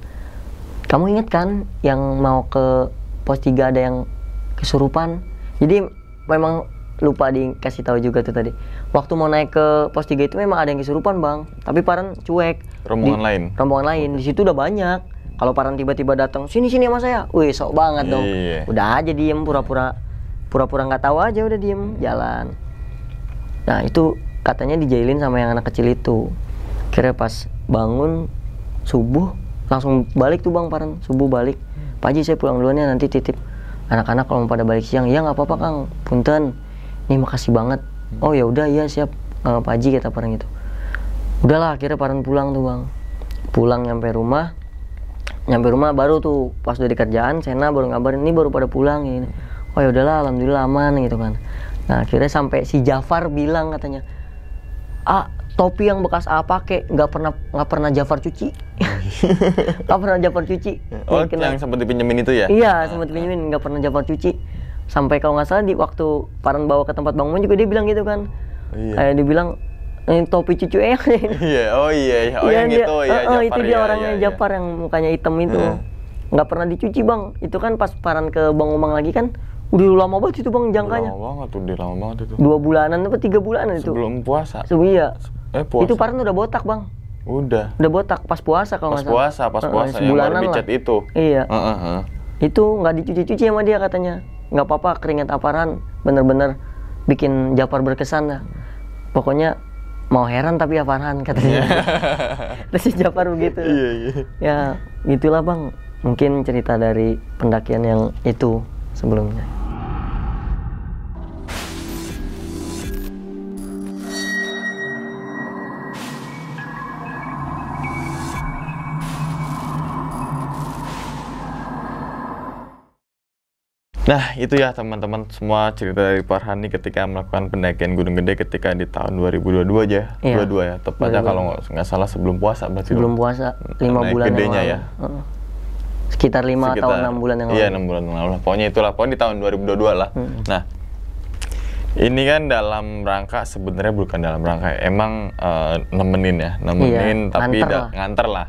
kamu ingat kan yang mau ke pos tiga ada yang kesurupan jadi memang lupa dikasih tahu juga tuh tadi waktu mau naik ke pos tiga itu memang ada yang kesurupan bang tapi paran cuek rombongan di, lain rombongan lain di situ udah banyak kalau paran tiba-tiba datang sini sini sama saya wih sok banget dong yeah. udah aja diem pura-pura pura-pura nggak -pura tahu aja udah diem jalan nah itu katanya dijailin sama yang anak kecil itu kira pas bangun subuh langsung balik tuh bang Paran subuh balik Pak Haji saya pulang duluan ya nanti titip anak-anak kalau mau pada balik siang ya nggak apa-apa Kang punten nih makasih banget hmm. oh ya udah ya siap uh, Pak Haji kata Paran gitu udahlah akhirnya Paran pulang tuh bang pulang nyampe rumah nyampe rumah baru tuh pas udah di kerjaan Sena baru ngabarin ini baru pada pulang ini gitu. hmm. oh ya udahlah alhamdulillah aman gitu kan nah akhirnya sampai si Jafar bilang katanya ah topi yang bekas A pakai nggak pernah nggak pernah Jafar cuci nggak pernah Jafar cuci oh Mungkin yang sempat dipinjemin itu ya iya ah, sempat ah. dipinjemin nggak pernah Jafar cuci sampai kalau nggak salah di waktu Paran bawa ke tempat bangun juga dia bilang gitu kan oh, iya. kayak dibilang ini eh, topi cucu eh iya oh iya, iya. oh iya, yang dia, itu ya oh, Jafar, itu dia iya, orangnya Jafar yang mukanya hitam itu hmm. nggak pernah dicuci bang itu kan pas Paran ke Bang Umang lagi kan Udah lama banget itu bang jangkanya. lama banget, udah lama banget itu. Dua bulanan apa tiga bulanan itu? Sebelum puasa. Sebelum iya. Eh puasa. Itu Parno udah botak bang. Udah. Udah botak pas puasa kalau nggak salah. pas puasa, pas puasa. Uh, sebulanan yang itu. Iya. Uh, uh, uh. Itu nggak dicuci-cuci sama dia katanya. Nggak apa-apa keringat aparan, bener-bener bikin Jafar berkesan lah. Pokoknya mau heran tapi ya Farhan katanya. Terus Jafar begitu. Iya, iya. Ya, gitulah Bang. Mungkin cerita dari pendakian yang itu sebelumnya. Nah, itu ya teman-teman semua cerita dari Farhani ketika melakukan pendakian Gunung Gede ketika di tahun 2022 aja. Iya. 22 ya, tepatnya kalau nggak salah sebelum puasa berarti. Sebelum puasa, 5 nah, bulan gedenya yang lalu. ya. sekitar 5 sekitar, atau 6 bulan yang iya, lalu. Iya, enam bulan yang lalu. Pokoknya itulah, pokoknya di tahun 2022 lah. Hmm. Nah, ini kan dalam rangka sebenarnya bukan dalam rangka, ya, emang uh, nemenin ya, nemenin iya, tapi nganter lah. nganter lah.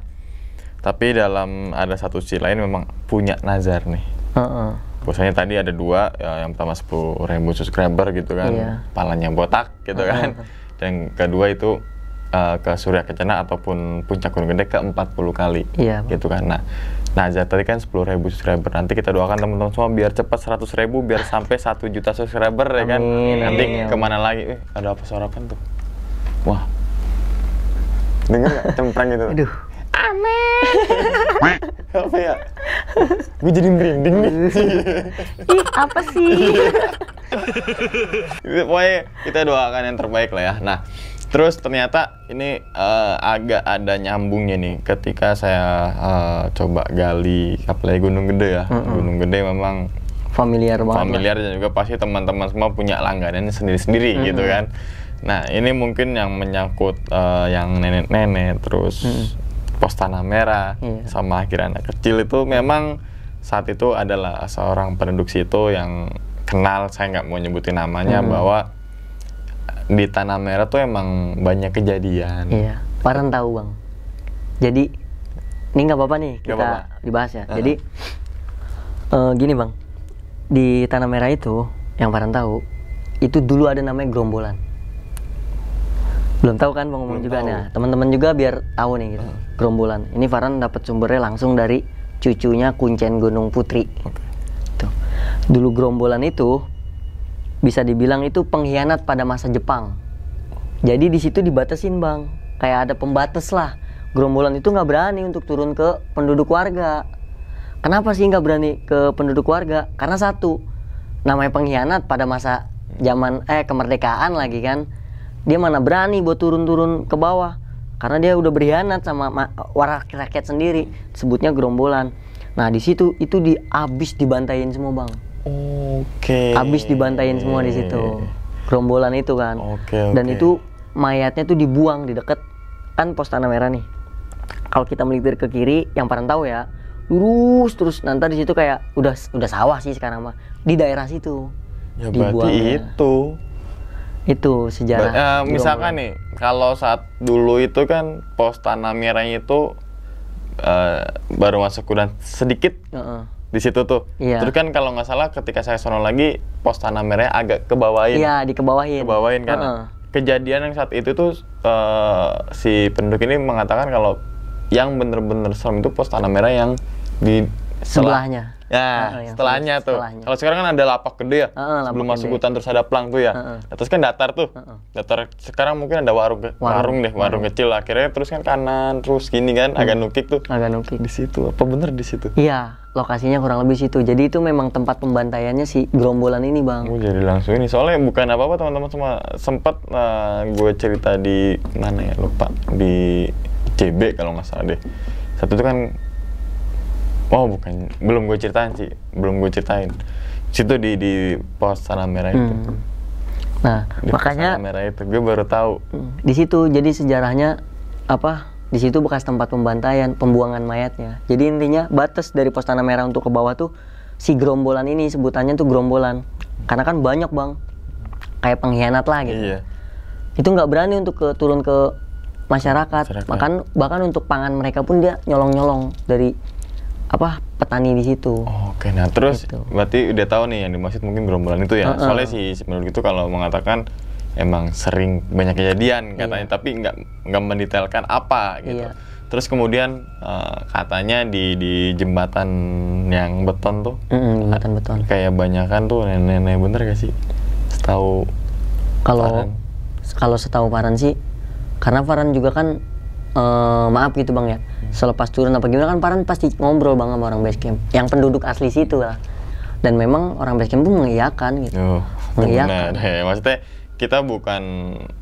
Tapi dalam ada satu sisi lain memang punya nazar nih. Uh -uh Biasanya tadi ada dua, ya, yang pertama 10 ribu subscriber gitu kan, iya. palanya botak gitu uh -huh. kan. Dan kedua itu uh, ke Surya Kencana ataupun Puncak Gunung Gede ke 40 kali iya. gitu kan. Nah, nah aja tadi kan 10 ribu subscriber, nanti kita doakan teman-teman semua biar cepat 100 ribu, biar sampai 1 juta subscriber ya kan. Amin. Nanti kemana lagi, eh ada apa suara apa tuh? Wah, dengar cempreng gitu. Aduh. Amin. apa ya? Gue jadi merinding nih. Ih, apa sih? Pokoknya kita doakan yang terbaik lah ya. Nah, terus ternyata ini uh, agak ada nyambungnya nih ketika saya uh, coba gali apalagi Gunung Gede ya. Mm -hmm. Gunung Gede memang familiar banget. Familiar dan juga pasti teman-teman semua punya langganan sendiri-sendiri mm -hmm. gitu kan. Nah, ini mungkin yang menyangkut uh, yang nenek-nenek terus hmm pos tanah merah iya. sama akhirnya anak kecil itu memang saat itu adalah seorang penduduk situ yang kenal saya nggak mau nyebutin namanya hmm. bahwa eh, di tanah merah tuh emang banyak kejadian. Iya. Paran tahu bang. Jadi ini nggak apa-apa nih kita apa -apa. dibahas ya. Uh -huh. Jadi uh, gini bang, di tanah merah itu yang Paran tahu itu dulu ada namanya gerombolan belum tahu kan mau juga tahu. teman-teman juga biar tahu nih gitu hmm. gerombolan ini Farhan dapat sumbernya langsung dari cucunya Kuncen Gunung Putri okay. dulu gerombolan itu bisa dibilang itu pengkhianat pada masa Jepang jadi di situ dibatasin bang kayak ada pembatas lah gerombolan itu nggak berani untuk turun ke penduduk warga kenapa sih nggak berani ke penduduk warga karena satu namanya pengkhianat pada masa zaman eh kemerdekaan lagi kan dia mana berani buat turun-turun ke bawah karena dia udah berkhianat sama warga rakyat sendiri sebutnya gerombolan nah di situ itu di abis dibantaiin semua bang oke okay. abis dibantaiin semua di situ gerombolan itu kan oke okay, okay. dan itu mayatnya tuh dibuang di deket kan pos tanah merah nih kalau kita melipir ke kiri yang pernah tahu ya lurus terus nanti di situ kayak udah udah sawah sih sekarang mah di daerah situ ya dibuang itu itu sejarah. Ba uh, misalkan nih, kalau saat dulu itu kan pos tanah merahnya itu uh, baru masuk kurang sedikit. Uh -uh di situ tuh. Iya. Terus kan kalau nggak salah ketika saya sono lagi pos tanah merah agak kebawain. Iya, dikebawain. Kebawain kan. Uh -uh. Kejadian yang saat itu tuh uh, si penduduk ini mengatakan kalau yang bener-bener serem itu pos tanah merah yang di sebelahnya. Ya, uh, setelahnya tuh. Setelahnya. Kalau sekarang kan ada lapak gede ya. Uh, Sebelum masuk hutan terus ada plang tuh ya. Uh, uh. Nah, terus kan datar tuh. Uh, uh. Datar sekarang mungkin ada warung warung, warung deh, warung uh. kecil Akhirnya terus kan kanan terus gini kan hmm. agak nukik tuh. Agak nukik. Di situ apa bener di situ? Iya, lokasinya kurang lebih situ. Jadi itu memang tempat pembantaiannya si gerombolan ini, Bang. Oh, jadi langsung ini. Soalnya bukan apa-apa teman-teman semua sempat uh, eh, gue cerita di mana ya lupa di CB kalau nggak salah deh. Satu itu kan oh bukan belum gue ceritain sih belum gue ceritain situ di di pos tanah merah hmm. itu nah di makanya tanah merah itu gue baru tahu hmm. di situ jadi sejarahnya apa di situ bekas tempat pembantaian pembuangan mayatnya jadi intinya batas dari pos tanah merah untuk ke bawah tuh si gerombolan ini sebutannya tuh gerombolan karena kan banyak bang kayak pengkhianat lah gitu iya. itu nggak berani untuk ke, turun ke masyarakat. masyarakat bahkan bahkan untuk pangan mereka pun dia nyolong nyolong dari apa petani di situ. Oke, nah terus gitu. berarti udah tahu nih yang dimaksud mungkin gerombolan itu ya. Uh -uh. Soalnya sih menurut itu kalau mengatakan emang sering banyak kejadian iya. katanya, yeah. tapi nggak nggak mendetailkan apa gitu. Yeah. Terus kemudian uh, katanya di di jembatan yang beton tuh, mm -hmm, jembatan beton. Kayak banyak kan tuh nenek-nenek bener gak sih? Setahu kalau kalau setahu Farhan sih, karena Farhan juga kan uh, maaf gitu bang ya hmm. selepas turun apa gimana kan Paran pasti ngobrol bang sama orang base camp. yang penduduk asli situ lah dan memang orang base camp pun mengiyakan gitu oh, mengiyakan Ya, maksudnya kita bukan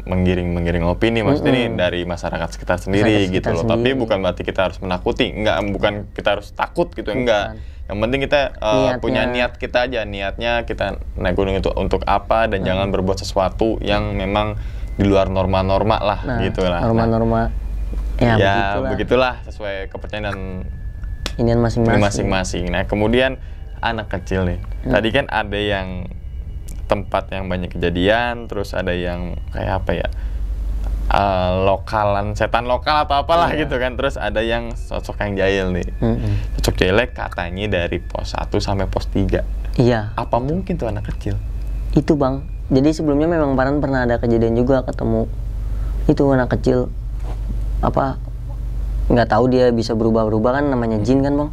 menggiring-menggiring opini maksudnya mm -hmm. dari masyarakat sekitar sendiri masyarakat gitu sekitar gitu loh tapi bukan berarti kita harus menakuti enggak bukan kita harus takut gitu bukan. enggak yang penting kita uh, punya niat kita aja niatnya kita naik gunung itu untuk apa dan mm. jangan berbuat sesuatu yang memang di luar norma-norma lah nah, gitu lah norma-norma nah ya, ya begitulah. begitulah sesuai kepercayaan dan ini masing-masing. Nah kemudian anak kecil nih. Hmm. Tadi kan ada yang tempat yang banyak kejadian, terus ada yang kayak apa ya? Uh, lokalan setan lokal atau apalah yeah. gitu kan terus ada yang sosok yang jahil nih mm-hmm. sosok jelek katanya dari pos 1 sampai pos 3 iya apa mungkin tuh anak kecil itu bang jadi sebelumnya memang Paran pernah ada kejadian juga ketemu itu anak kecil apa nggak tahu dia bisa berubah-berubah kan namanya jin kan bang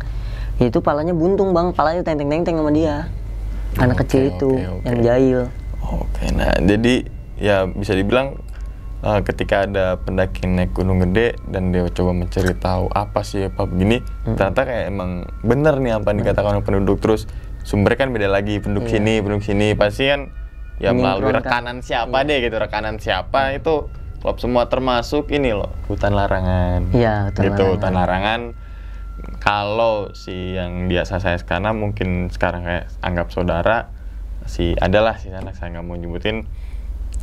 itu palanya buntung bang palanya tenteng-tenteng sama dia anak okay, kecil itu okay, okay. yang jahil oke okay, nah jadi ya bisa dibilang uh, ketika ada pendaki naik gunung gede dan dia coba mencari tahu apa sih apa begini hmm. ternyata kayak emang bener nih apa yang hmm. dikatakan oleh penduduk terus sumbernya kan beda lagi penduduk yeah. sini penduduk sini pasti kan ya melalui kan. rekanan siapa yeah. deh gitu rekanan siapa hmm. itu klub semua termasuk ini loh hutan larangan. Iya hutan gitu, larangan. hutan larangan. Kalau si yang biasa saya sekarang mungkin sekarang kayak anggap saudara si adalah si anak saya nggak mau nyebutin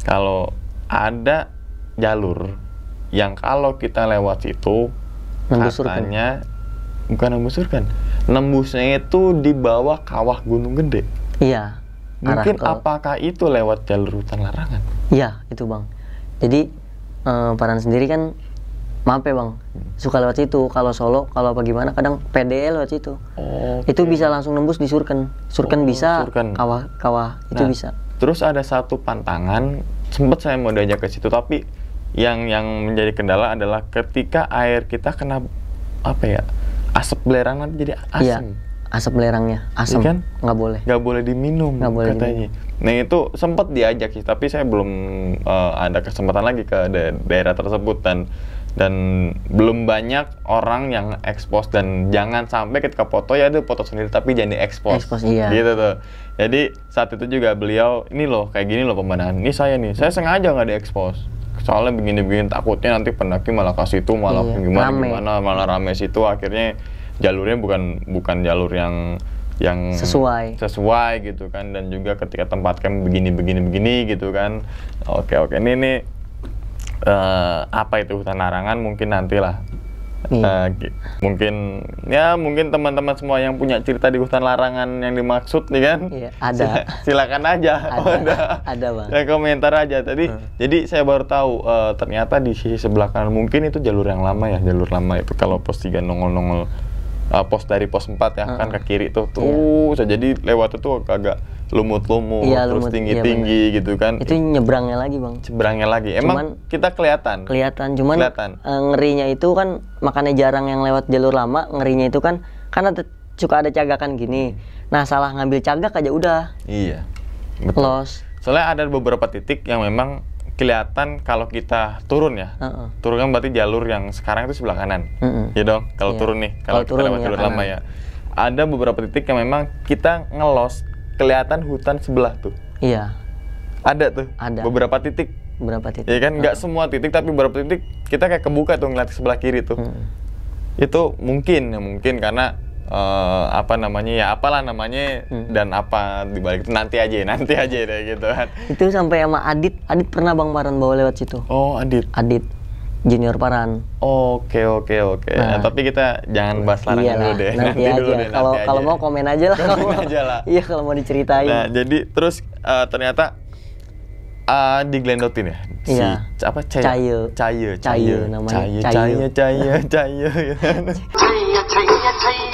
kalau ada jalur yang kalau kita lewat itu katanya bukan nembusurkan nembusnya itu di bawah kawah gunung gede iya mungkin ke... apakah itu lewat jalur hutan larangan iya itu bang jadi Eh, paran sendiri kan maaf ya bang suka lewat situ kalau solo kalau apa gimana kadang PDL lewat situ okay. itu bisa langsung nembus di surken surken oh, bisa surken. kawah kawah itu nah, bisa terus ada satu pantangan sempat saya mau diajak ke situ tapi yang yang menjadi kendala adalah ketika air kita kena apa ya asap belerang nanti jadi asam iya, asap belerangnya asam nggak iya kan nggak boleh nggak boleh diminum nggak boleh katanya diminum. Nah itu sempat diajak sih, tapi saya belum uh, ada kesempatan lagi ke da daerah tersebut dan dan belum banyak orang yang expose dan jangan sampai ketika foto ya itu foto sendiri tapi jadi expose. Expose iya. Gitu tuh. Jadi saat itu juga beliau ini loh kayak gini loh pemandangan. Ini saya nih, saya sengaja nggak diekspos. Soalnya begini-begini takutnya nanti pendaki malah ke situ malah iya, gimana rame. gimana malah rame situ akhirnya jalurnya bukan bukan jalur yang yang sesuai sesuai gitu kan dan juga ketika tempat kamu begini begini begini gitu kan oke oke ini ini uh, apa itu hutan larangan mungkin nantilah Uh, mungkin ya mungkin teman-teman semua yang punya cerita di hutan larangan yang dimaksud nih kan iya, ada silakan aja ada ada, ada bang ya, komentar aja tadi hmm. jadi saya baru tahu uh, ternyata di sisi sebelah kanan mungkin itu jalur yang lama ya jalur lama itu kalau pos tiga nongol nongol uh, pos dari pos 4 ya, uh-uh. kan ke kiri tuh tuh yeah. jadi lewat itu agak lumut-lumut, iya, terus tinggi-tinggi iya gitu kan. Itu nyebrangnya lagi, Bang. Nyebrangnya lagi. Emang cuman, kita kelihatan. Kelihatan, cuman kelihatan. Uh, ngerinya itu kan makanya jarang yang lewat jalur lama, ngerinya itu kan karena suka ada cagakan gini. Hmm. Nah, salah ngambil cagak aja udah. Iya. Betul. Los. Soalnya ada beberapa titik yang memang kelihatan kalau kita turun ya, uh -uh. turun kan berarti jalur yang sekarang itu sebelah kanan, uh -uh. ya dong. Kalau yeah. turun nih, kalau kita turun lewat ya, jalur lama ya, ada beberapa titik yang memang kita ngelos kelihatan hutan sebelah tuh. Iya. Ada tuh. Ada. Beberapa titik. Beberapa titik. Ya kan, nggak uh. semua titik tapi beberapa titik kita kayak kebuka tuh ngeliat sebelah kiri tuh. -huh. Itu mungkin ya mungkin karena uh, apa namanya ya apalah namanya hmm. dan apa dibalik itu nanti aja nanti aja deh gitu kan itu sampai sama Adit Adit pernah bang Paran bawa lewat situ oh Adit Adit junior Paran oke oke oke nah. Nah, tapi kita jangan bahas larang iyalah, dulu nah, deh nanti, nanti aja. kalau kalau mau komen aja lah komen aja lah iya kalau mau diceritain nah jadi terus uh, ternyata uh, ah, di Glendotin ya? Si iya. apa Caya? Caya. Caya, Caya namanya. Caya, Caya, Caya, Caya. Caya, Caya, Caya,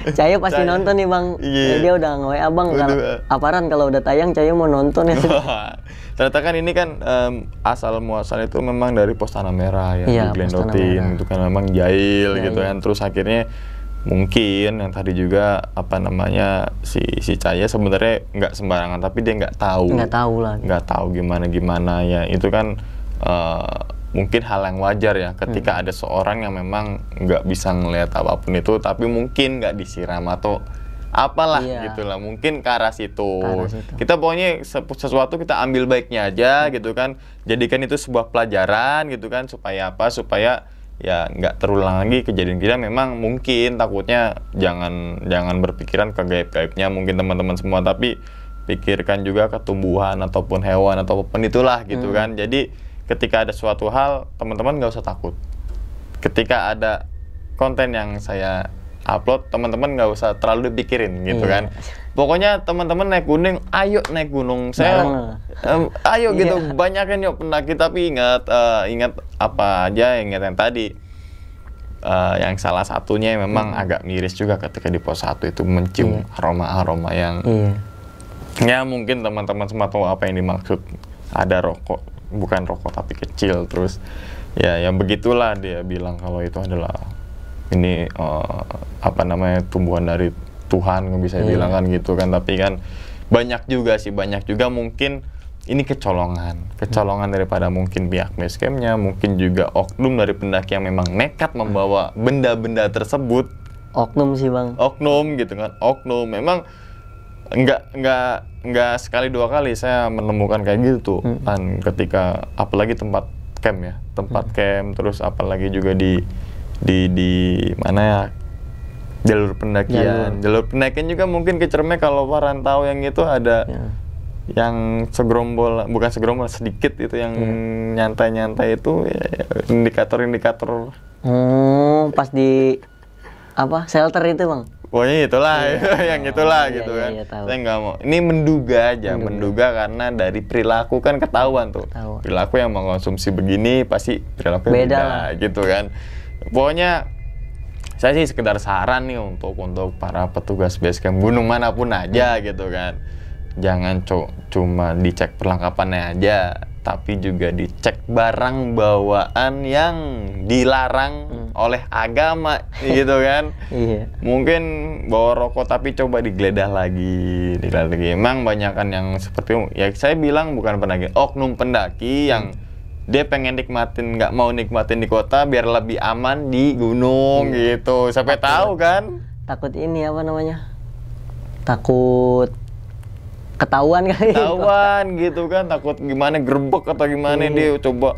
Cahaya pasti Cahaya. nonton nih bang. Iya. Yeah. Dia udah ngawe abang bang. Kalau aparan kalau udah tayang Cahaya mau nonton ya. Ternyata kan ini kan um, asal muasal itu memang dari pos tanah merah ya, iya, Glendotin itu kan memang jahil, jahil iya, gitu iya. kan. Terus akhirnya mungkin yang tadi juga apa namanya si si caya sebenarnya nggak sembarangan tapi dia nggak tahu nggak tahu lah nggak tahu gimana gimana ya itu kan uh, mungkin hal yang wajar ya ketika hmm. ada seorang yang memang nggak bisa ngelihat apapun itu tapi mungkin nggak disiram atau apalah iya. gitulah mungkin ke arah Ke arah situ kita pokoknya sesuatu kita ambil baiknya aja hmm. gitu kan jadikan itu sebuah pelajaran gitu kan supaya apa supaya ya nggak terulang lagi kejadian kita memang mungkin takutnya jangan jangan berpikiran ke gaib-gaibnya mungkin teman-teman semua tapi pikirkan juga ketumbuhan ataupun hewan ataupun penitulah itulah gitu hmm. kan jadi ketika ada suatu hal teman-teman nggak usah takut ketika ada konten yang saya upload teman-teman nggak usah terlalu dipikirin gitu yeah. kan pokoknya teman-teman naik gunung ayo naik gunung nah, saya um, ayo iya. gitu yeah. banyakin yuk pendaki tapi ingat uh, ingat apa aja ingat yang tadi uh, yang salah satunya memang hmm. agak miris juga ketika di pos satu itu mencium iya. aroma-aroma yeah. yang yeah. ya mungkin teman-teman semua tahu apa yang dimaksud ada rokok bukan rokok tapi kecil terus ya yang begitulah dia bilang kalau itu adalah ini uh, apa namanya tumbuhan dari Tuhan bisa hmm. bilang kan gitu kan tapi kan banyak juga sih banyak juga mungkin ini kecolongan kecolongan hmm. daripada mungkin pihak basecampnya mungkin juga oknum dari pendaki yang memang nekat membawa hmm. benda-benda tersebut oknum sih bang oknum gitu kan oknum memang nggak nggak nggak sekali dua kali saya menemukan kayak gitu hmm. kan ketika apalagi tempat camp ya tempat hmm. camp terus apalagi juga di di di mana ya jalur pendakian. Jalur, jalur pendakian juga mungkin ke Cermek kalau tahu yang itu ada ya. yang segerombol bukan segerombol sedikit itu yang ya. nyantai-nyantai ya. itu ya, indikator-indikator. Hmm, pas di apa shelter itu bang? Pokoknya itulah, iya. yang itulah oh, gitu iya, kan. Iya, Saya nggak mau. Ini menduga aja, menduga. menduga karena dari perilaku kan ketahuan tuh. Ketahuan. Perilaku yang mengonsumsi begini pasti perilaku yang beda, beda gitu kan. Pokoknya saya sih sekedar saran nih untuk untuk para petugas base camp gunung manapun aja hmm. gitu kan jangan cuma dicek perlengkapannya aja tapi juga dicek barang bawaan yang dilarang hmm. oleh agama gitu kan iya. mungkin bawa rokok tapi coba digeledah lagi digeledah lagi emang banyakan yang seperti ya saya bilang bukan pendaki oknum pendaki yang hmm dia pengen nikmatin nggak mau nikmatin di kota biar lebih aman di gunung hmm. gitu sampai takut, tahu kan takut ini apa namanya takut ketahuan kali ketahuan gitu kan takut gimana gerbek atau gimana hmm. dia coba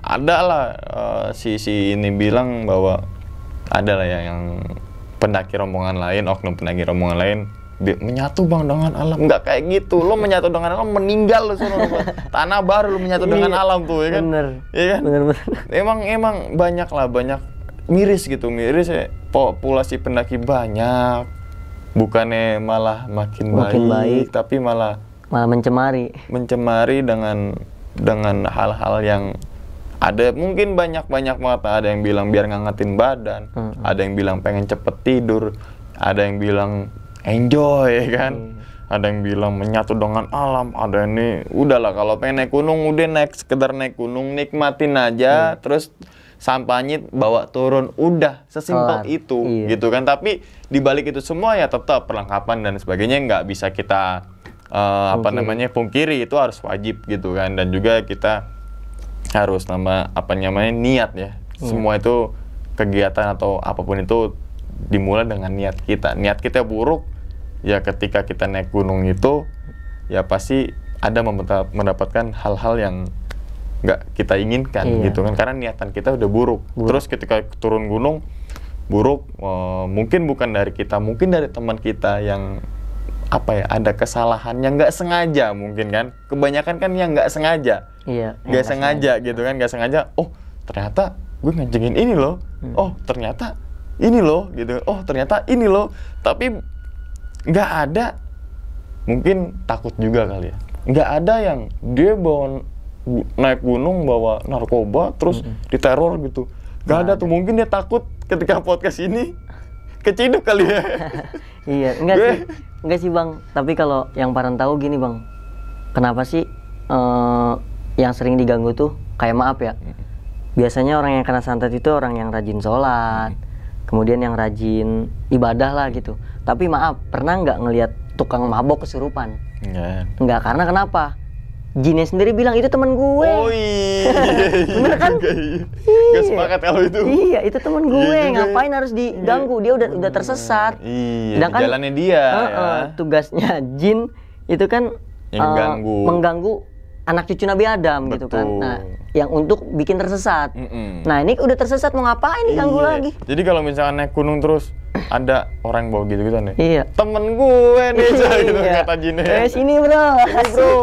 ada lah uh, si si ini bilang bahwa ada lah ya yang pendaki rombongan lain oknum pendaki rombongan lain dia menyatu bang dengan alam nggak kayak gitu lo menyatu dengan alam meninggal lo sono tanah baru lo menyatu iya, dengan alam tuh ya kan bener ya kan bener, bener. emang emang banyak lah banyak miris gitu miris ya populasi pendaki banyak bukannya malah makin, makin baik, baik tapi malah malah mencemari mencemari dengan dengan hal-hal yang ada mungkin banyak-banyak mata ada yang bilang biar ngangetin badan hmm. ada yang bilang pengen cepet tidur ada yang bilang enjoy ya kan. Hmm. Ada yang bilang menyatu dengan alam, ada ini udahlah kalau pengen naik gunung udah naik sekedar naik gunung nikmatin aja hmm. terus sampahnya bawa turun udah sesimpel oh, itu iya. gitu kan tapi dibalik itu semua ya tetap perlengkapan dan sebagainya nggak bisa kita uh, apa namanya pungkiri itu harus wajib gitu kan dan juga kita harus nama apa namanya niat ya hmm. semua itu kegiatan atau apapun itu dimulai dengan niat kita. Niat kita buruk, ya ketika kita naik gunung itu, ya pasti ada mendapatkan hal-hal yang nggak kita inginkan iya. gitu kan karena niatan kita udah buruk. buruk. Terus ketika turun gunung buruk eh, mungkin bukan dari kita, mungkin dari teman kita yang apa ya ada kesalahan yang nggak sengaja mungkin kan kebanyakan kan yang nggak sengaja iya, nggak sengaja, sengaja gitu kan nggak sengaja oh ternyata gue ngajengin ini loh hmm. oh ternyata ini loh gitu oh ternyata ini loh tapi nggak ada mungkin takut juga kali ya nggak ada yang dia bawa naik gunung bawa narkoba terus mm -hmm. diteror gitu nggak ada, ada tuh mungkin dia takut ketika podcast ini keciduk kali ya iya enggak sih enggak sih bang tapi kalau yang parent tahu gini bang kenapa sih uh, yang sering diganggu tuh kayak maaf ya biasanya orang yang kena santet itu orang yang rajin sholat mm -hmm kemudian yang rajin ibadah lah gitu tapi maaf pernah nggak ngelihat tukang mabok kesurupan nggak nggak karena kenapa Jinnya sendiri bilang itu teman gue. Oh iya. Kan? iya, kan? Iya. Gak, gak sepakat kalau itu. Iya, itu teman iya gue. Iya, Ngapain iya. harus diganggu? Dia udah udah tersesat. Iya. Sedangkan jalannya dia. Uh, uh, ya. Tugasnya jin itu kan uh, mengganggu anak cucu Nabi Adam Betul. gitu kan. Nah, yang untuk bikin tersesat. Mm -mm. Nah, ini udah tersesat mau ngapain nih ganggu iya. lagi? Jadi kalau misalkan naik gunung terus ada orang yang bawa gitu-gitu nih. Iya. Temen gue nih gitu, iya. gitu kata Jine. Ya. Eh sini bro. Sini bro.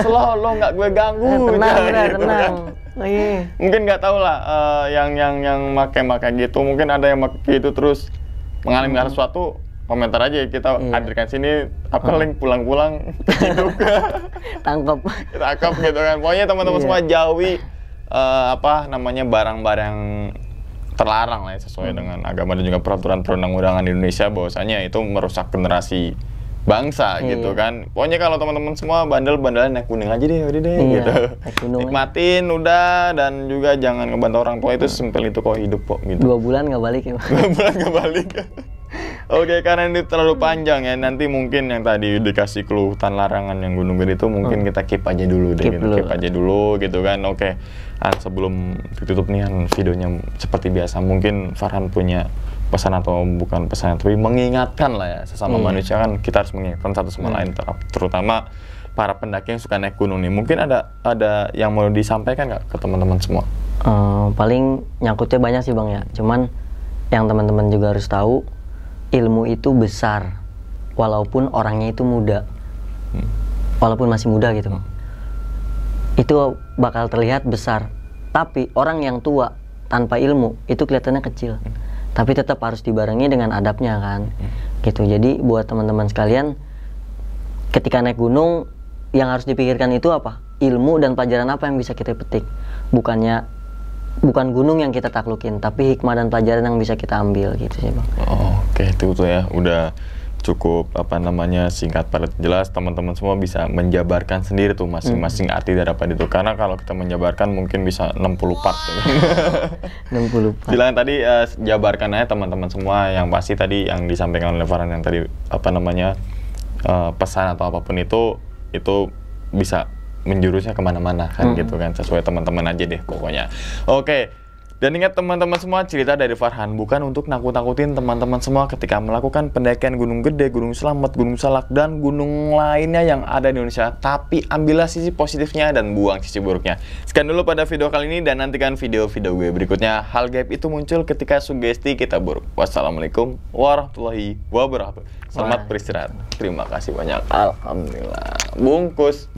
Slow lo nggak gue ganggu. Eh, tenang, ya, bener, gitu kan. tenang. Kan. Mungkin nggak tau lah uh, yang yang yang make-make gitu. Mungkin ada yang make gitu terus mengalami hmm. sesuatu komentar aja kita iya. hadirkan sini apa link pulang-pulang tangkap tangkap gitu kan pokoknya teman-teman iya. semua jauhi uh, apa namanya barang-barang terlarang lah ya, sesuai hmm. dengan agama dan juga peraturan perundang-undangan Indonesia bahwasanya itu merusak generasi bangsa iya. gitu kan pokoknya kalau teman-teman semua bandel-bandelan naik kuning aja deh udah deh iya, gitu nikmatin udah dan juga jangan ngebantu orang tua itu hmm. Iya. sempel itu kok hidup kok gitu dua bulan nggak balik ya dua bulan nggak balik ya. Oke, okay, karena ini terlalu panjang ya. Nanti mungkin yang tadi dikasih clue hutan larangan yang Gunung Gede itu mungkin hmm. kita keep aja dulu deh keep gitu. Keep aja dulu gitu kan. Oke. Okay. Nah, sebelum ditutup nih kan videonya seperti biasa mungkin Farhan punya pesan atau bukan pesan tapi mengingatkan lah ya sesama hmm. manusia kan kita harus mengingatkan satu sama hmm. lain terutama para pendaki yang suka naik gunung nih. Mungkin ada ada yang mau disampaikan nggak ke teman-teman semua? Um, paling nyangkutnya banyak sih Bang ya. Cuman yang teman-teman juga harus tahu ilmu itu besar walaupun orangnya itu muda hmm. walaupun masih muda gitu hmm. itu bakal terlihat besar tapi orang yang tua tanpa ilmu itu kelihatannya kecil hmm. tapi tetap harus dibarengi dengan adabnya kan hmm. gitu jadi buat teman-teman sekalian ketika naik gunung yang harus dipikirkan itu apa ilmu dan pelajaran apa yang bisa kita petik bukannya bukan gunung yang kita taklukin, tapi hikmah dan pelajaran yang bisa kita ambil gitu sih bang. Oh, Oke, okay. itu tuh ya udah cukup apa namanya singkat padat jelas teman-teman semua bisa menjabarkan sendiri tuh masing-masing hmm. arti apa itu karena kalau kita menjabarkan mungkin bisa 60 part ya. 60 part. Silakan tadi uh, jabarkan aja teman-teman semua yang pasti tadi yang disampaikan oleh Farhan yang tadi apa namanya uh, pesan atau apapun itu itu bisa menjurusnya kemana-mana kan hmm. gitu kan sesuai teman-teman aja deh pokoknya oke dan ingat teman-teman semua cerita dari Farhan bukan untuk nakut-nakutin teman-teman semua ketika melakukan pendakian Gunung Gede, Gunung selamat Gunung Salak dan gunung lainnya yang ada di Indonesia tapi ambillah sisi positifnya dan buang sisi buruknya sekian dulu pada video kali ini dan nantikan video-video gue berikutnya hal gap itu muncul ketika sugesti kita buruk wassalamualaikum warahmatullahi wabarakatuh selamat beristirahat terima kasih banyak alhamdulillah bungkus